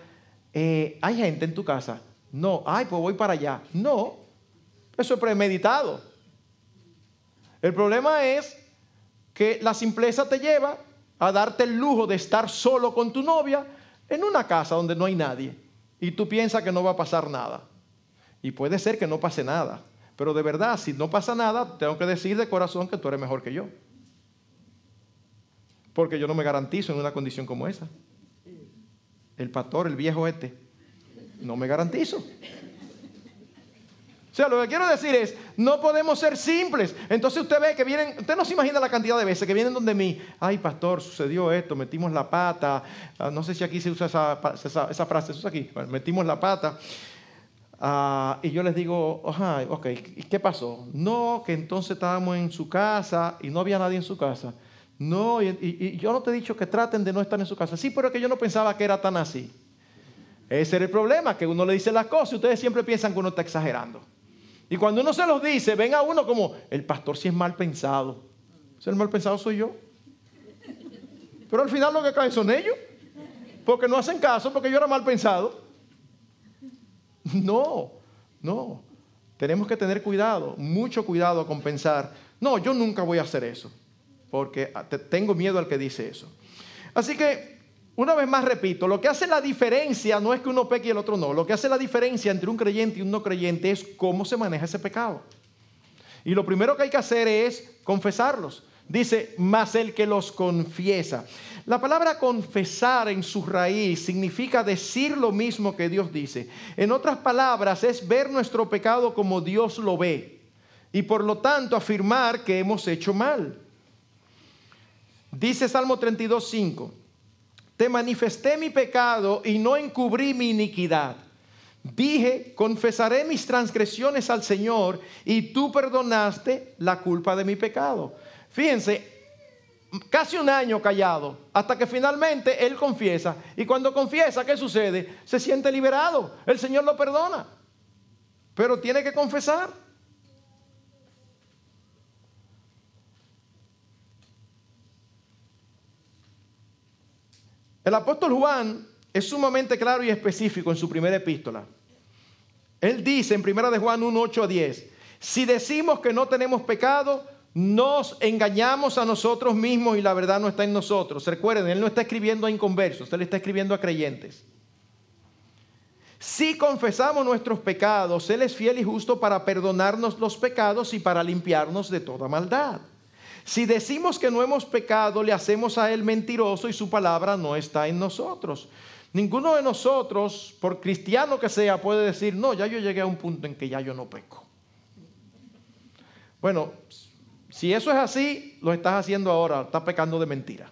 eh, hay gente en tu casa. No, ay, pues voy para allá. No, eso es premeditado. El problema es que la simpleza te lleva a darte el lujo de estar solo con tu novia en una casa donde no hay nadie. Y tú piensas que no va a pasar nada. Y puede ser que no pase nada. Pero de verdad, si no pasa nada, tengo que decir de corazón que tú eres mejor que yo. Porque yo no me garantizo en una condición como esa el pastor, el viejo este. No me garantizo. O sea, lo que quiero decir es, no podemos ser simples. Entonces usted ve que vienen, usted no se imagina la cantidad de veces que vienen donde mí, ay pastor, sucedió esto, metimos la pata, ah, no sé si aquí se usa esa, frase, se aquí, metimos la pata. Ah, y yo les digo, ajá, ok, ¿qué pasó? No, que entonces estábamos en su casa y no había nadie en su casa. No, y, yo no te he dicho que traten de no estar en su casa. Sí, pero es que yo no pensaba que era tan así. Ese era el problema, que uno le dice las cosas y ustedes siempre piensan que uno está exagerando. Y cuando uno se los dice, ven a uno como, el pastor si es mal pensado. Si el mal pensado soy yo. Pero al final lo que cae son ellos. Porque no hacen caso, porque yo era mal pensado. No, no. Tenemos que tener cuidado, mucho cuidado con pensar, no, yo nunca voy a hacer eso porque tengo miedo al que dice eso. Así que, una vez más repito, lo que hace la diferencia no es que uno peque y el otro no, lo que hace la diferencia entre un creyente y un no creyente es cómo se maneja ese pecado. Y lo primero que hay que hacer es confesarlos. Dice, más el que los confiesa. La palabra confesar en su raíz significa decir lo mismo que Dios dice. En otras palabras, es ver nuestro pecado como Dios lo ve y por lo tanto afirmar que hemos hecho mal. Dice Salmo 32, Te manifesté mi pecado y no encubrí mi iniquidad. Dije, confesaré mis transgresiones al Señor y tú perdonaste la culpa de mi pecado. Fíjense, casi un año callado, hasta que finalmente él confiesa. Y cuando confiesa, ¿qué sucede? Se siente liberado. El Señor lo perdona. Pero tiene que confesar. El apóstol Juan es sumamente claro y específico en su primera epístola. Él dice en primera de Juan 1, 8 a 10, si decimos que no tenemos pecado, nos engañamos a nosotros mismos y la verdad no está en nosotros. Recuerden, él no está escribiendo a inconversos, él está escribiendo a creyentes. Si confesamos nuestros pecados, Él es fiel y justo para perdonarnos los pecados y para limpiarnos de toda maldad. Si decimos que no hemos pecado, le hacemos a Él mentiroso y su palabra no está en nosotros. Ninguno de nosotros, por cristiano que sea, puede decir, no, ya yo llegué a un punto en que ya yo no peco. Bueno, si eso es así, lo estás haciendo ahora, estás pecando de mentira.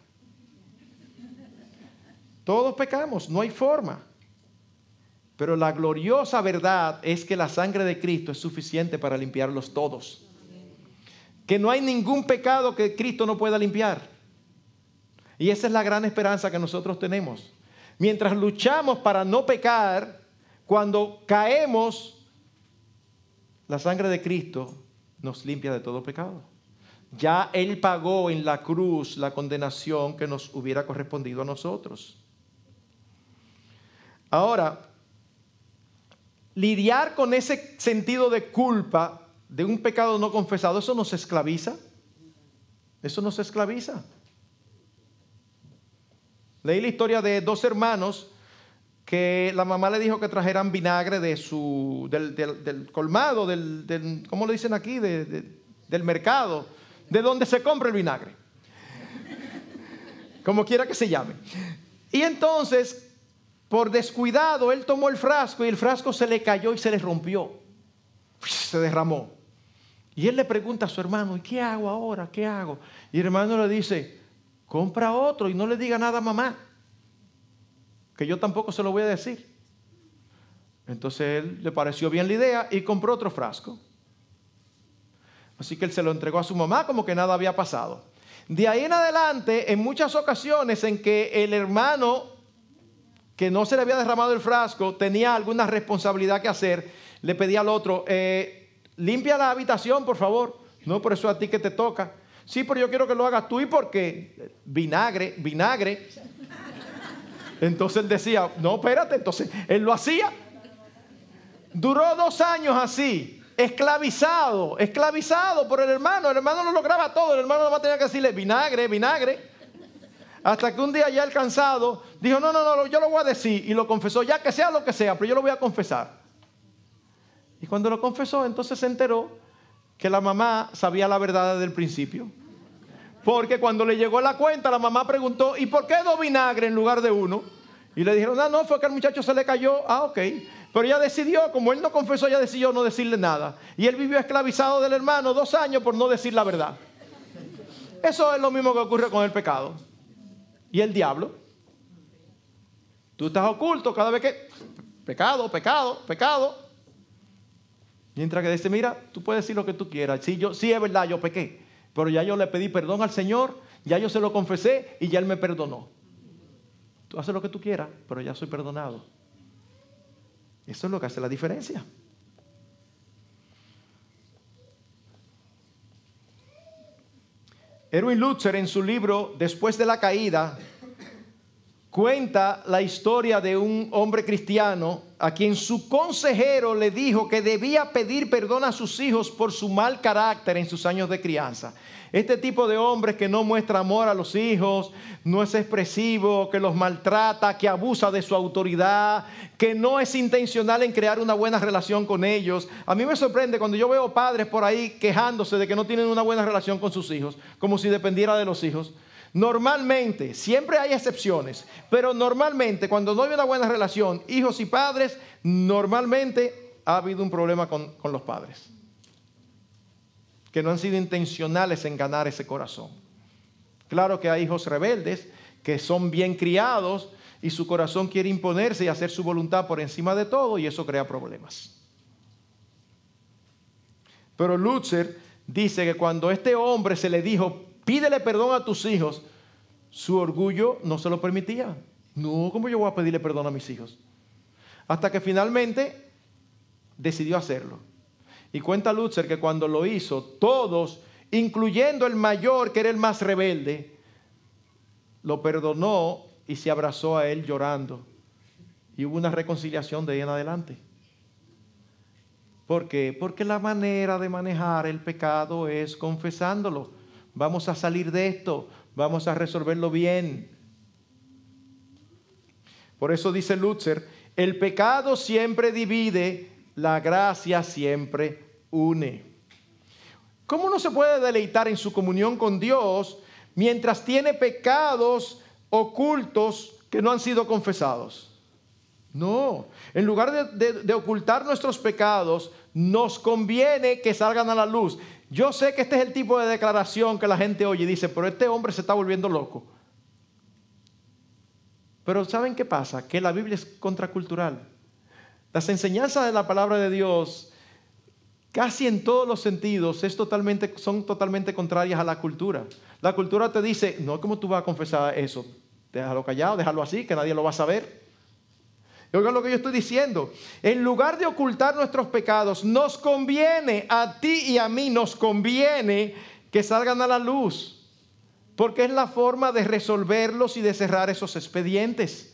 Todos pecamos, no hay forma. Pero la gloriosa verdad es que la sangre de Cristo es suficiente para limpiarlos todos que no hay ningún pecado que Cristo no pueda limpiar. Y esa es la gran esperanza que nosotros tenemos. Mientras luchamos para no pecar, cuando caemos, la sangre de Cristo nos limpia de todo pecado. Ya Él pagó en la cruz la condenación que nos hubiera correspondido a nosotros. Ahora, lidiar con ese sentido de culpa de un pecado no confesado, ¿eso nos esclaviza? Eso no se esclaviza. Leí la historia de dos hermanos que la mamá le dijo que trajeran vinagre de su, del, colmado, del, del, ¿cómo le dicen aquí? del mercado, de donde se compra el vinagre. Como quiera que se llame. Y entonces, por descuidado, él tomó el frasco y el frasco se le cayó y se le rompió. Se derramó. Y él le pregunta a su hermano, ¿y qué hago ahora? ¿Qué hago? Y el hermano le dice, compra otro y no le diga nada a mamá, que yo tampoco se lo voy a decir. Entonces él le pareció bien la idea y compró otro frasco. Así que él se lo entregó a su mamá como que nada había pasado. De ahí en adelante, en muchas ocasiones en que el hermano que no se le había derramado el frasco tenía alguna responsabilidad que hacer, le pedía al otro, eh, limpia la habitación, por favor. No, por eso a ti que te toca. Sí, pero yo quiero que lo hagas tú. ¿Y porque Vinagre, vinagre. Entonces él decía, no, espérate. Entonces él lo hacía. Duró dos años así, esclavizado, esclavizado por el hermano. El hermano no lograba todo. El hermano a tenía que decirle vinagre, vinagre. Hasta que un día ya alcanzado, cansado dijo, no, no, no, yo lo voy a decir. Y lo confesó, ya que sea lo que sea, pero yo lo voy a confesar. Y cuando lo confesó, entonces se enteró que la mamá sabía la verdad desde el principio. Porque cuando le llegó la cuenta, la mamá preguntó, ¿y por qué dos vinagres en lugar de uno? Y le dijeron, no, ah, no, fue que al muchacho se le cayó. Ah, ok. Pero ella decidió, como él no confesó, ella decidió no decirle nada. Y él vivió esclavizado del hermano dos años por no decir la verdad. Eso es lo mismo que ocurre con el pecado. Y el diablo. Tú estás oculto cada vez que... Pecado, pecado, pecado. Mientras que dice, mira, tú puedes decir lo que tú quieras. Sí, yo, sí es verdad, yo pequé. Pero ya yo le pedí perdón al Señor, ya yo se lo confesé y ya Él me perdonó. Tú haces lo que tú quieras, pero ya soy perdonado. Eso es lo que hace la diferencia. Erwin Lutzer en su libro Después de la caída cuenta la historia de un hombre cristiano a quien su consejero le dijo que debía pedir perdón a sus hijos por su mal carácter en sus años de crianza. Este tipo de hombres que no muestra amor a los hijos, no es expresivo, que los maltrata, que abusa de su autoridad, que no es intencional en crear una buena relación con ellos. A mí me sorprende cuando yo veo padres por ahí quejándose de que no tienen una buena relación con sus hijos, como si dependiera de los hijos. Normalmente, siempre hay excepciones, pero normalmente cuando no hay una buena relación, hijos y padres, normalmente ha habido un problema con, los padres, que no han sido intencionales en ganar ese corazón. Claro que hay hijos rebeldes que son bien criados y su corazón quiere imponerse y hacer su voluntad por encima de todo y eso crea problemas. Pero Lutzer dice que cuando este hombre se le dijo, pídele perdón a tus hijos, su orgullo no se lo permitía. No, ¿cómo yo voy a pedirle perdón a mis hijos? Hasta que finalmente decidió hacerlo. Y cuenta Lutzer que cuando lo hizo, todos, incluyendo el mayor, que era el más rebelde, lo perdonó y se abrazó a él llorando. Y hubo una reconciliación de ahí en adelante. ¿Por qué? Porque la manera de manejar el pecado es confesándolo vamos a salir de esto, vamos a resolverlo bien. Por eso dice Lutzer, el pecado siempre divide, la gracia siempre une. ¿Cómo no se puede deleitar en su comunión con Dios mientras tiene pecados ocultos que no han sido confesados? No, en lugar de ocultar nuestros pecados, nos conviene que salgan a la luz. Yo sé que este es el tipo de declaración que la gente oye y dice, pero este hombre se está volviendo loco. Pero ¿saben qué pasa? Que la Biblia es contracultural. Las enseñanzas de la palabra de Dios, casi en todos los sentidos, es totalmente, son totalmente contrarias a la cultura. La cultura te dice, no, ¿cómo tú vas a confesar eso? Déjalo callado, déjalo así, que nadie lo va a saber. Oigan lo que yo estoy diciendo. En lugar de ocultar nuestros pecados, nos conviene, a ti y a mí nos conviene que salgan a la luz. Porque es la forma de resolverlos y de cerrar esos expedientes.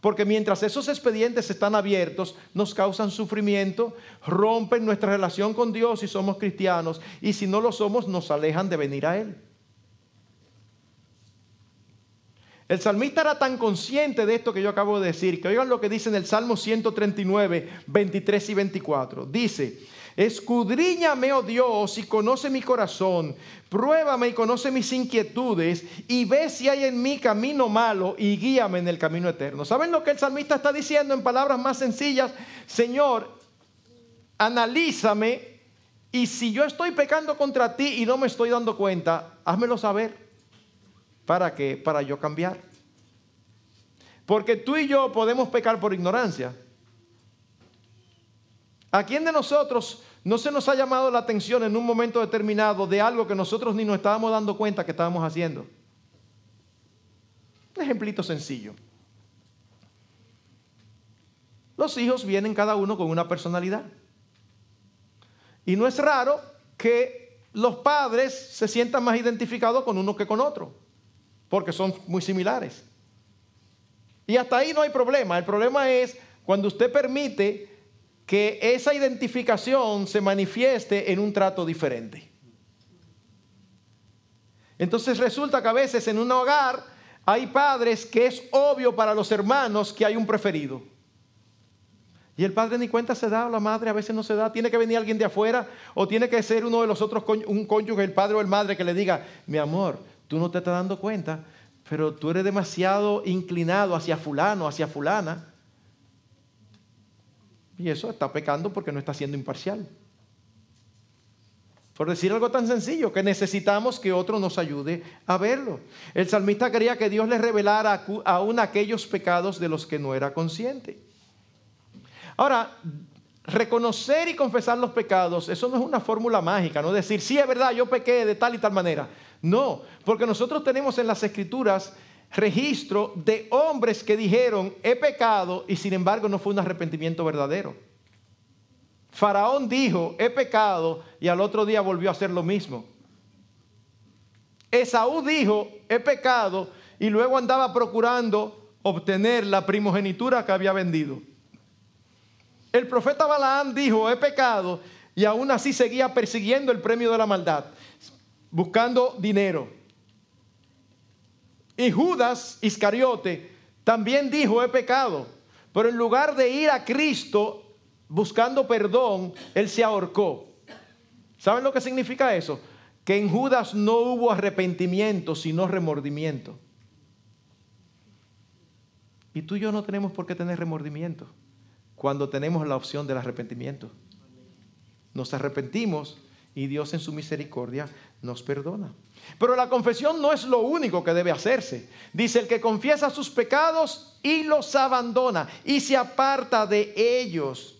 Porque mientras esos expedientes están abiertos, nos causan sufrimiento, rompen nuestra relación con Dios si somos cristianos, y si no lo somos, nos alejan de venir a Él. El salmista era tan consciente de esto que yo acabo de decir, que oigan lo que dice en el Salmo 139, 23 y 24. Dice, escudriñame, oh Dios, y conoce mi corazón, pruébame y conoce mis inquietudes, y ve si hay en mí camino malo, y guíame en el camino eterno. ¿Saben lo que el salmista está diciendo en palabras más sencillas? Señor, analízame, y si yo estoy pecando contra ti y no me estoy dando cuenta, házmelo saber. ¿Para qué? Para yo cambiar. Porque tú y yo podemos pecar por ignorancia. ¿A quién de nosotros no se nos ha llamado la atención en un momento determinado de algo que nosotros ni nos estábamos dando cuenta que estábamos haciendo? Un ejemplito sencillo. Los hijos vienen cada uno con una personalidad. Y no es raro que los padres se sientan más identificados con uno que con otro porque son muy similares. Y hasta ahí no hay problema. El problema es cuando usted permite que esa identificación se manifieste en un trato diferente. Entonces resulta que a veces en un hogar hay padres que es obvio para los hermanos que hay un preferido. Y el padre ni cuenta se da, o la madre a veces no se da. Tiene que venir alguien de afuera o tiene que ser uno de los otros, un cónyuge, el padre o el madre, que le diga, mi amor, Tú no te estás dando cuenta, pero tú eres demasiado inclinado hacia fulano, hacia fulana. Y eso está pecando porque no está siendo imparcial. Por decir algo tan sencillo, que necesitamos que otro nos ayude a verlo. El salmista quería que Dios le revelara aún aquellos pecados de los que no era consciente. Ahora, reconocer y confesar los pecados, eso no es una fórmula mágica, no decir, sí es verdad, yo pequé de tal y tal manera. No, porque nosotros tenemos en las escrituras registro de hombres que dijeron, he pecado, y sin embargo no fue un arrepentimiento verdadero. Faraón dijo, he pecado, y al otro día volvió a hacer lo mismo. Esaú dijo, he pecado, y luego andaba procurando obtener la primogenitura que había vendido. El profeta Balaam dijo, he pecado, y aún así seguía persiguiendo el premio de la maldad buscando dinero. Y Judas Iscariote también dijo, he pecado, pero en lugar de ir a Cristo buscando perdón, él se ahorcó. ¿Saben lo que significa eso? Que en Judas no hubo arrepentimiento, sino remordimiento. Y tú y yo no tenemos por qué tener remordimiento cuando tenemos la opción del arrepentimiento. Nos arrepentimos y Dios en su misericordia nos perdona. Pero la confesión no es lo único que debe hacerse. Dice el que confiesa sus pecados y los abandona y se aparta de ellos.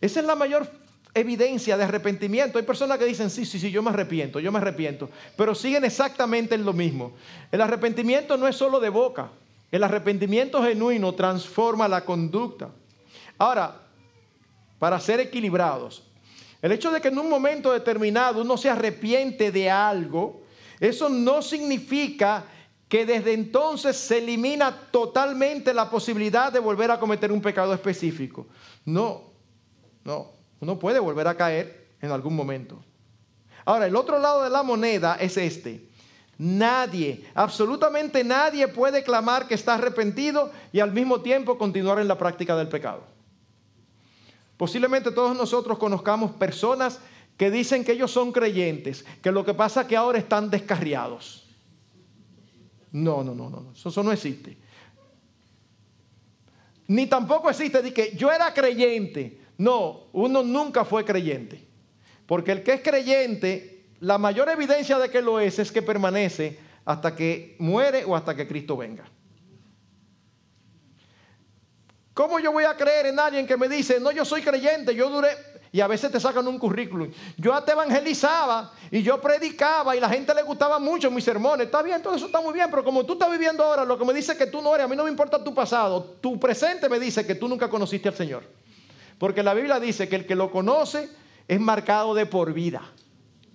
Esa es la mayor evidencia de arrepentimiento. Hay personas que dicen, sí, sí, sí, yo me arrepiento, yo me arrepiento, pero siguen exactamente en lo mismo. El arrepentimiento no es solo de boca. El arrepentimiento genuino transforma la conducta. Ahora, para ser equilibrados, el hecho de que en un momento determinado uno se arrepiente de algo, eso no significa que desde entonces se elimina totalmente la posibilidad de volver a cometer un pecado específico. No, no, uno puede volver a caer en algún momento. Ahora, el otro lado de la moneda es este. Nadie, absolutamente nadie puede clamar que está arrepentido y al mismo tiempo continuar en la práctica del pecado. Posiblemente todos nosotros conozcamos personas que dicen que ellos son creyentes, que lo que pasa es que ahora están descarriados. No, no, no, no, eso, no existe. Ni tampoco existe de que yo era creyente. No, uno nunca fue creyente. Porque el que es creyente, la mayor evidencia de que lo es es que permanece hasta que muere o hasta que Cristo venga. ¿Cómo yo voy a creer en alguien que me dice, no, yo soy creyente, yo duré... Y a veces te sacan un currículum. Yo te evangelizaba y yo predicaba y la gente le gustaba mucho mis sermones. Está bien, todo eso está muy bien, pero como tú estás viviendo ahora, lo que me dice que tú no eres, a mí no me importa tu pasado, tu presente me dice que tú nunca conociste al Señor. Porque la Biblia dice que el que lo conoce es marcado de por vida,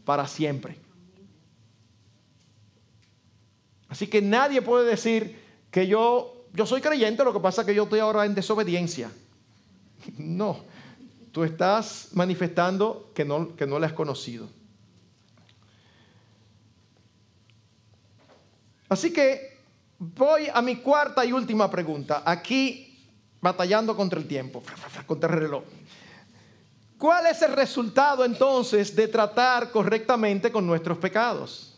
para siempre. Así que nadie puede decir que yo yo soy creyente, lo que pasa es que yo estoy ahora en desobediencia. No, tú estás manifestando que no, que no la has conocido. Así que voy a mi cuarta y última pregunta. Aquí batallando contra el tiempo, contra el reloj. ¿Cuál es el resultado entonces de tratar correctamente con nuestros pecados?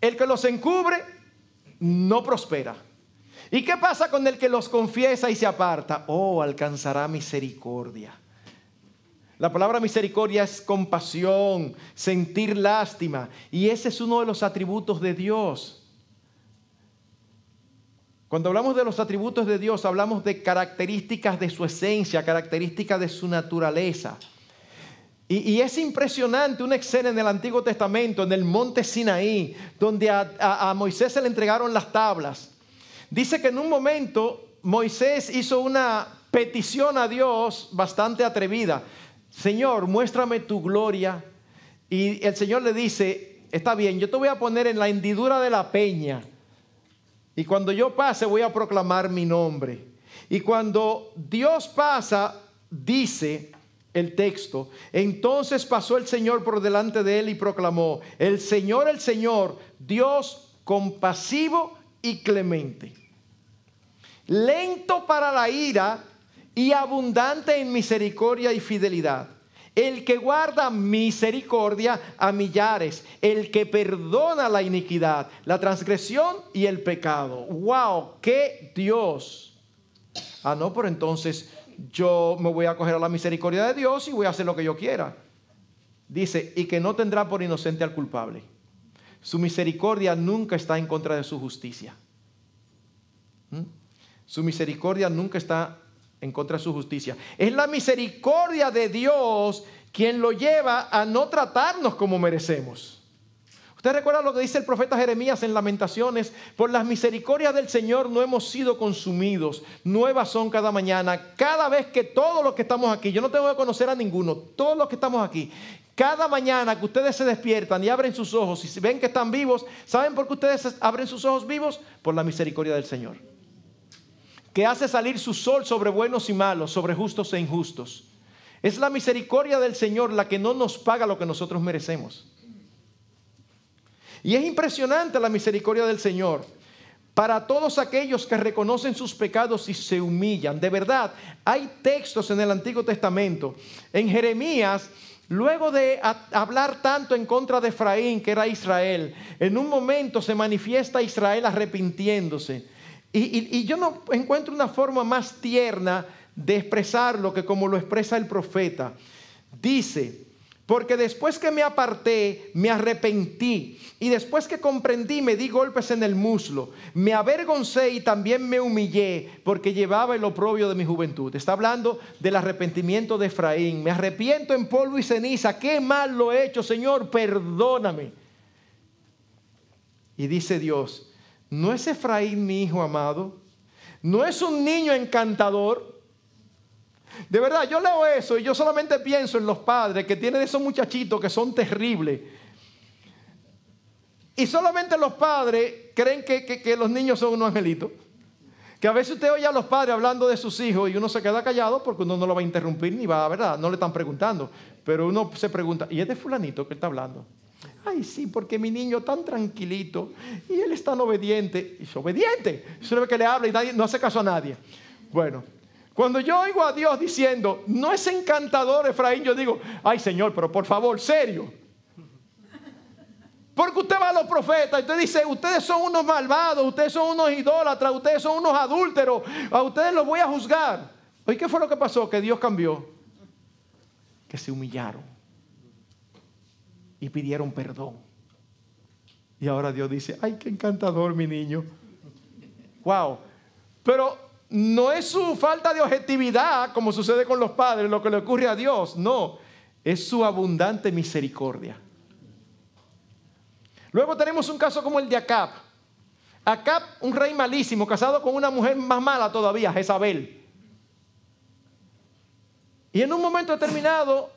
El que los encubre no prospera. ¿Y qué pasa con el que los confiesa y se aparta? Oh, alcanzará misericordia. La palabra misericordia es compasión, sentir lástima. Y ese es uno de los atributos de Dios. Cuando hablamos de los atributos de Dios, hablamos de características de su esencia, características de su naturaleza. Y, es impresionante una escena en el Antiguo Testamento, en el monte Sinaí, donde a, Moisés se le entregaron las tablas. Dice que en un momento Moisés hizo una petición a Dios bastante atrevida. Señor, muéstrame tu gloria. Y el Señor le dice, está bien, yo te voy a poner en la hendidura de la peña. Y cuando yo pase voy a proclamar mi nombre. Y cuando Dios pasa, dice, el texto. Entonces pasó el Señor por delante de él y proclamó, el Señor, el Señor, Dios compasivo y clemente, lento para la ira y abundante en misericordia y fidelidad. El que guarda misericordia a millares, el que perdona la iniquidad, la transgresión y el pecado. ¡Wow! ¡Qué Dios! Ah, no, por entonces yo me voy a coger a la misericordia de Dios y voy a hacer lo que yo quiera. Dice, y que no tendrá por inocente al culpable. Su misericordia nunca está en contra de su justicia. ¿Mm? Su misericordia nunca está en contra de su justicia. Es la misericordia de Dios quien lo lleva a no tratarnos como merecemos. Usted recuerda lo que dice el profeta Jeremías en Lamentaciones, por las misericordias del Señor no hemos sido consumidos, nuevas son cada mañana, cada vez que todos los que estamos aquí, yo no tengo que conocer a ninguno, todos los que estamos aquí, cada mañana que ustedes se despiertan y abren sus ojos y ven que están vivos, ¿saben por qué ustedes abren sus ojos vivos? Por la misericordia del Señor, que hace salir su sol sobre buenos y malos, sobre justos e injustos. Es la misericordia del Señor la que no nos paga lo que nosotros merecemos. Y es impresionante la misericordia del Señor. Para todos aquellos que reconocen sus pecados y se humillan. De verdad, hay textos en el Antiguo Testamento. En Jeremías Luego de hablar tanto en contra de Efraín, que era Israel, en un momento se manifiesta Israel arrepintiéndose. Y, yo no encuentro una forma más tierna de expresarlo que como lo expresa el profeta. Dice, porque después que me aparté, me arrepentí. Y después que comprendí, me di golpes en el muslo. Me avergoncé y también me humillé porque llevaba el oprobio de mi juventud. Está hablando del arrepentimiento de Efraín. Me arrepiento en polvo y ceniza. Qué mal lo he hecho, Señor. Perdóname. Y dice Dios, ¿no es Efraín mi hijo amado? ¿No es un niño encantador? De verdad, yo leo eso y yo solamente pienso en los padres que tienen esos muchachitos que son terribles. Y solamente los padres creen que, los niños son unos angelitos. Que a veces usted oye a los padres hablando de sus hijos y uno se queda callado porque uno no lo va a interrumpir ni va, ¿verdad? No le están preguntando. Pero uno se pregunta, ¿y es de fulanito que está hablando? Ay, sí, porque mi niño tan tranquilito y él es tan obediente. Es obediente. Solo que le habla y nadie, no hace caso a nadie. Bueno, cuando yo oigo a Dios diciendo, no es encantador Efraín, yo digo, ay Señor, pero por favor, serio. Porque usted va a los profetas y usted dice, ustedes son unos malvados, ustedes son unos idólatras, ustedes son unos adúlteros, a ustedes los voy a juzgar. ¿Y qué fue lo que pasó? Que Dios cambió. Que se humillaron y pidieron perdón. Y ahora Dios dice, ay, qué encantador mi niño. Wow. Pero no es su falta de objetividad, como sucede con los padres, lo que le ocurre a Dios, no, es su abundante misericordia. Luego tenemos un caso como el de Acab. Acab, un rey malísimo, casado con una mujer más mala todavía, Jezabel. Y en un momento determinado,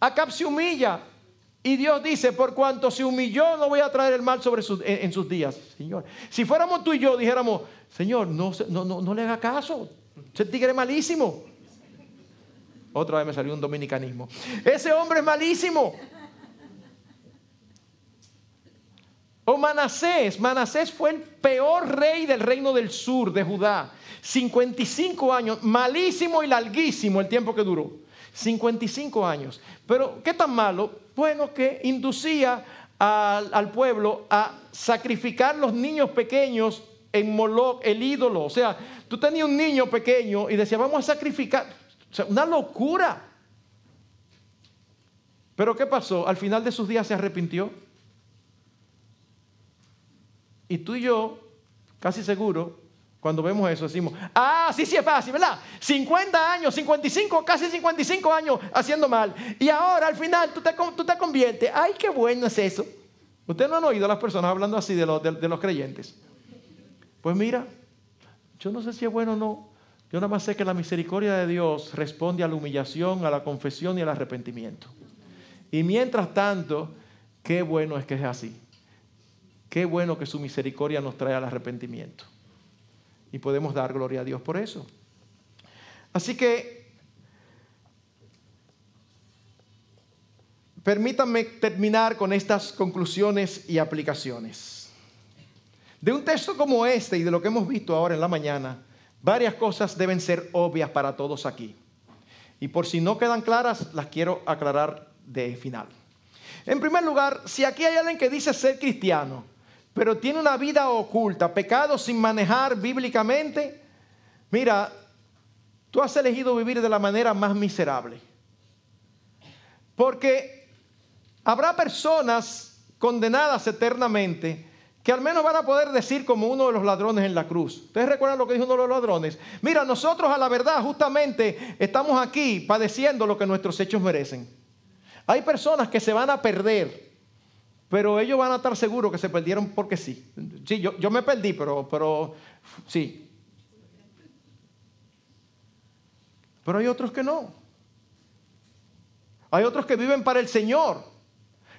Acab se humilla y Dios dice, por cuanto se humilló, no voy a traer el mal sobre en, sus días, Señor. Si fuéramos tú y yo, dijéramos, Señor, no, no, no, no le haga caso, ese tigre es malísimo. Otra vez me salió un dominicanismo. Ese hombre es malísimo. O Manasés, Manasés fue el peor rey del reino del sur de Judá. 55 años, malísimo y larguísimo el tiempo que duró. 55 años. Pero, ¿qué tan malo? Bueno, que inducía al, pueblo a sacrificar los niños pequeños en Moloch, el ídolo. O sea, tú tenías un niño pequeño y decía, vamos a sacrificar. O sea, una locura. Pero ¿qué pasó? Al final de sus días se arrepintió. Y tú y yo, casi seguro, cuando vemos eso decimos, ah, sí, sí es fácil, ¿verdad? 50 años, 55, casi 55 años haciendo mal. Y ahora al final tú te, tú conviertes. Ay, qué bueno es eso. Ustedes no han oído a las personas hablando así de los creyentes. Pues mira, yo no sé si es bueno o no. Yo nada más sé que la misericordia de Dios responde a la humillación, a la confesión y al arrepentimiento. Y mientras tanto, qué bueno es que es así. Qué bueno que su misericordia nos trae al arrepentimiento. Y podemos dar gloria a Dios por eso. Así que permítanme terminar con estas conclusiones y aplicaciones. De un texto como este y de lo que hemos visto ahora en la mañana, varias cosas deben ser obvias para todos aquí. Y por si no quedan claras, las quiero aclarar de final. En primer lugar, si aquí hay alguien que dice ser cristiano, pero tiene una vida oculta, pecado sin manejar bíblicamente, mira, tú has elegido vivir de la manera más miserable. Porque habrá personas condenadas eternamente que al menos van a poder decir como uno de los ladrones en la cruz. ¿Ustedes recuerdan lo que dijo uno de los ladrones? Mira, nosotros a la verdad justamente estamos aquí padeciendo lo que nuestros hechos merecen. Hay personas que se van a perder pero ellos van a estar seguros que se perdieron porque sí. Sí, yo, yo me perdí, pero, pero sí. Pero hay otros que no. Hay otros que viven para el Señor.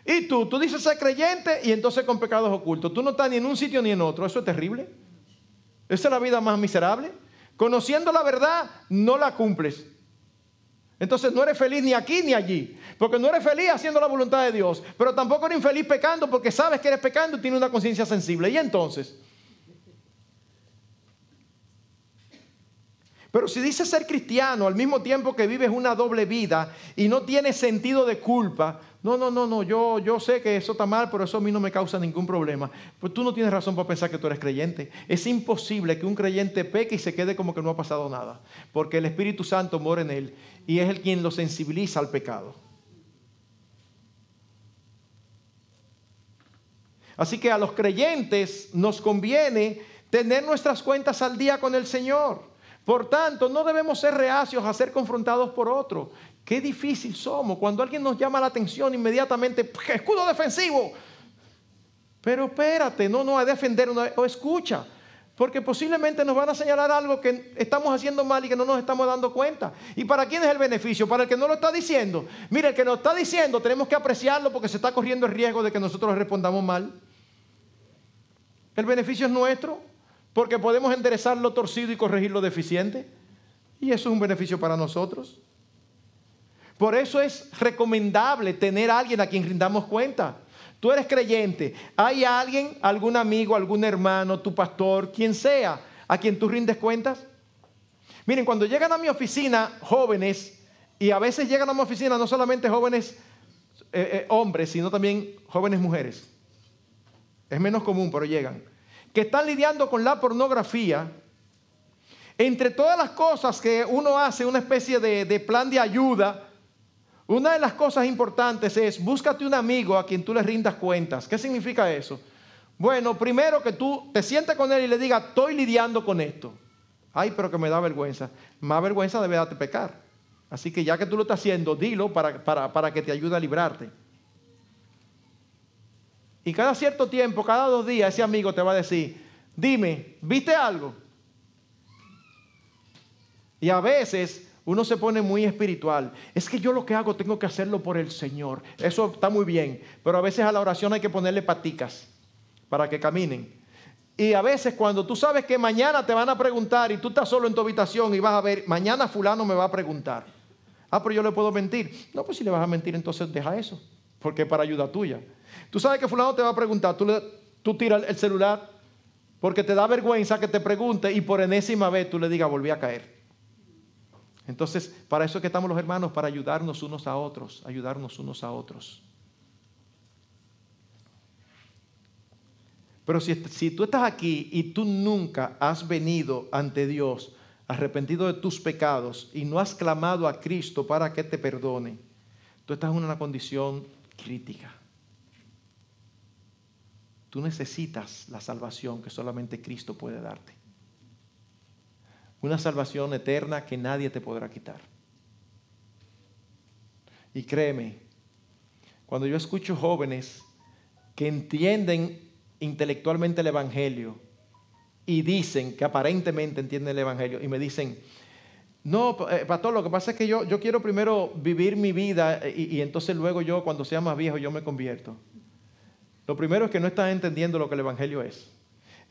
Y tú, tú dices ser creyente y entonces con pecados ocultos. Tú no estás ni en un sitio ni en otro. Eso es terrible. Esa es la vida más miserable. Conociendo la verdad, no la cumples. Entonces no eres feliz ni aquí ni allí, porque no eres feliz haciendo la voluntad de Dios, pero tampoco eres infeliz pecando porque sabes que eres pecando y tienes una conciencia sensible. Y entonces, pero si dices ser cristiano al mismo tiempo que vives una doble vida y no tienes sentido de culpa, no, no, no, no, yo, yo sé que eso está mal, pero eso a mí no me causa ningún problema. Pues tú no tienes razón para pensar que tú eres creyente. Es imposible que un creyente peque y se quede como que no ha pasado nada, porque el Espíritu Santo mora en él y es el quien lo sensibiliza al pecado. Así que a los creyentes nos conviene tener nuestras cuentas al día con el Señor. Por tanto, no debemos ser reacios a ser confrontados por otro. Qué difícil somos cuando alguien nos llama la atención inmediatamente, pues, escudo defensivo. Pero espérate, no, no, a defender, o escucha. Porque posiblemente nos van a señalar algo que estamos haciendo mal y que no nos estamos dando cuenta. ¿Y para quién es el beneficio? Para el que no lo está diciendo. Mire, el que nos está diciendo tenemos que apreciarlo porque se está corriendo el riesgo de que nosotros respondamos mal. El beneficio es nuestro porque podemos enderezar lo torcido y corregir lo deficiente. Y eso es un beneficio para nosotros. Por eso es recomendable tener a alguien a quien rindamos cuenta tú eres creyente, ¿hay alguien, algún amigo, algún hermano, tu pastor, quien sea, a quien tú rindes cuentas? Miren, cuando llegan a mi oficina jóvenes, y a veces llegan a mi oficina no solamente jóvenes eh, eh, hombres, sino también jóvenes mujeres, es menos común, pero llegan, que están lidiando con la pornografía, entre todas las cosas que uno hace, una especie de, de plan de ayuda, una de las cosas importantes es búscate un amigo a quien tú le rindas cuentas. ¿Qué significa eso? Bueno, primero que tú te sientes con él y le digas, estoy lidiando con esto. Ay, pero que me da vergüenza. Más vergüenza debe darte pecar. Así que ya que tú lo estás haciendo, dilo para, para, para que te ayude a librarte. Y cada cierto tiempo, cada dos días, ese amigo te va a decir, dime, ¿viste algo? Y a veces uno se pone muy espiritual. Es que yo lo que hago tengo que hacerlo por el Señor. Eso está muy bien, pero a veces a la oración hay que ponerle paticas para que caminen. Y a veces cuando tú sabes que mañana te van a preguntar y tú estás solo en tu habitación y vas a ver, mañana fulano me va a preguntar. Ah, pero yo le puedo mentir. No, pues si le vas a mentir, entonces deja eso, porque es para ayuda tuya. Tú sabes que fulano te va a preguntar, tú, tú tiras el celular porque te da vergüenza que te pregunte y por enésima vez tú le digas, volví a caer. Entonces, para eso que estamos los hermanos, para ayudarnos unos a otros, ayudarnos unos a otros. Pero si, tú estás aquí y tú nunca has venido ante Dios arrepentido de tus pecados y no has clamado a Cristo para que te perdone, tú estás en una condición crítica. Tú necesitas la salvación que solamente Cristo puede darte una salvación eterna que nadie te podrá quitar. Y créeme, cuando yo escucho jóvenes que entienden intelectualmente el Evangelio y dicen que aparentemente entienden el Evangelio y me dicen, no, eh, pastor, lo que pasa es que yo, yo quiero primero vivir mi vida eh, y, y entonces luego yo cuando sea más viejo yo me convierto. Lo primero es que no están entendiendo lo que el Evangelio es.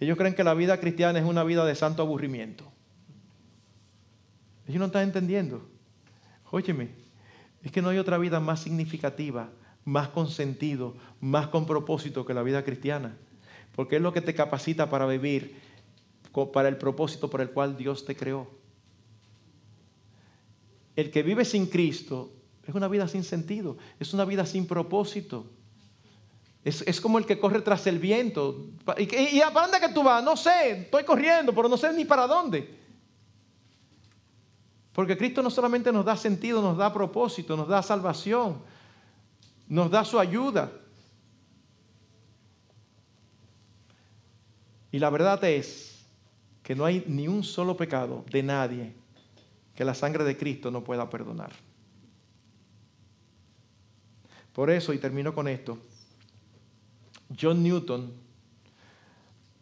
Ellos creen que la vida cristiana es una vida de santo aburrimiento. Ellos no están entendiendo. Óyeme, es que no hay otra vida más significativa, más con sentido, más con propósito que la vida cristiana. Porque es lo que te capacita para vivir para el propósito por el cual Dios te creó. El que vive sin Cristo es una vida sin sentido, es una vida sin propósito. Es, como el que corre tras el viento. ¿Y, a dónde que tú vas? No sé, estoy corriendo, pero no sé ni para dónde. Porque Cristo no solamente nos da sentido, nos da propósito, nos da salvación, nos da su ayuda. Y la verdad es que no hay ni un solo pecado de nadie que la sangre de Cristo no pueda perdonar. Por eso, y termino con esto, John Newton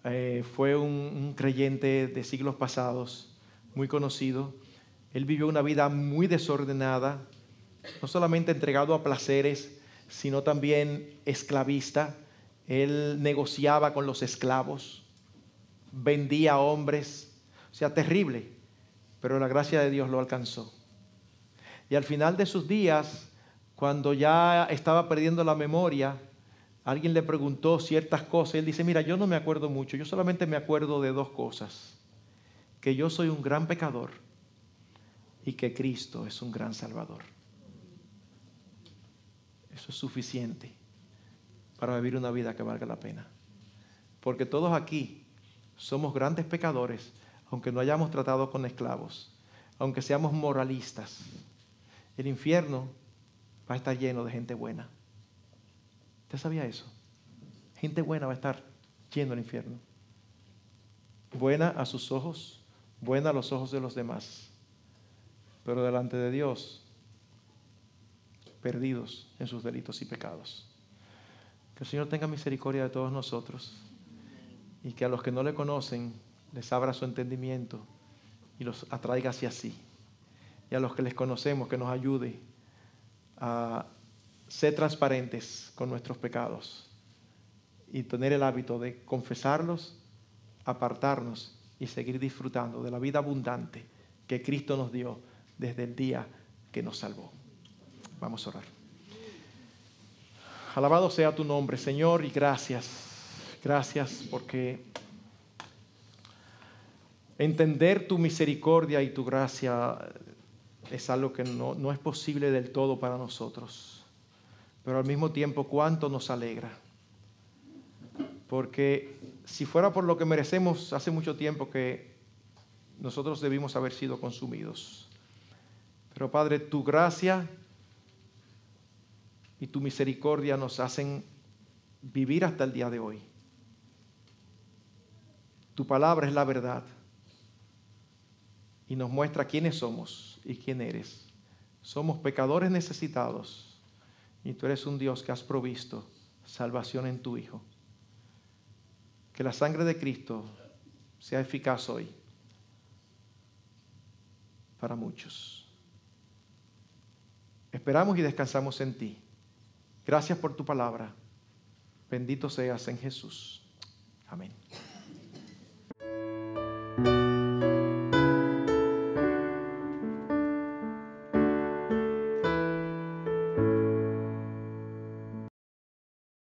eh, fue un creyente de siglos pasados, muy conocido, él vivió una vida muy desordenada, no solamente entregado a placeres, sino también esclavista. Él negociaba con los esclavos, vendía hombres, o sea, terrible, pero la gracia de Dios lo alcanzó. Y al final de sus días, cuando ya estaba perdiendo la memoria, alguien le preguntó ciertas cosas. Él dice, mira, yo no me acuerdo mucho, yo solamente me acuerdo de dos cosas. Que yo soy un gran pecador y que Cristo es un gran Salvador. Eso es suficiente para vivir una vida que valga la pena. Porque todos aquí somos grandes pecadores, aunque no hayamos tratado con esclavos, aunque seamos moralistas. El infierno va a estar lleno de gente buena. ¿Usted sabía eso? Gente buena va a estar lleno del infierno. Buena a sus ojos, buena a los ojos de los demás pero delante de Dios, perdidos en sus delitos y pecados. Que el Señor tenga misericordia de todos nosotros y que a los que no le conocen les abra su entendimiento y los atraiga hacia sí. Y a los que les conocemos, que nos ayude a ser transparentes con nuestros pecados y tener el hábito de confesarlos, apartarnos y seguir disfrutando de la vida abundante que Cristo nos dio desde el día que nos salvó. Vamos a orar. Alabado sea tu nombre, Señor, y gracias. Gracias porque entender tu misericordia y tu gracia es algo que no, es posible del todo para nosotros. Pero al mismo tiempo, cuánto nos alegra. Porque si fuera por lo que merecemos, hace mucho tiempo que nosotros debimos haber sido consumidos. Pero Padre, tu gracia y tu misericordia nos hacen vivir hasta el día de hoy. Tu palabra es la verdad y nos muestra quiénes somos y quién eres. Somos pecadores necesitados y tú eres un Dios que has provisto salvación en tu Hijo. Que la sangre de Cristo sea eficaz hoy para muchos. Esperamos y descansamos en ti. Gracias por tu palabra. Bendito seas en Jesús. Amén.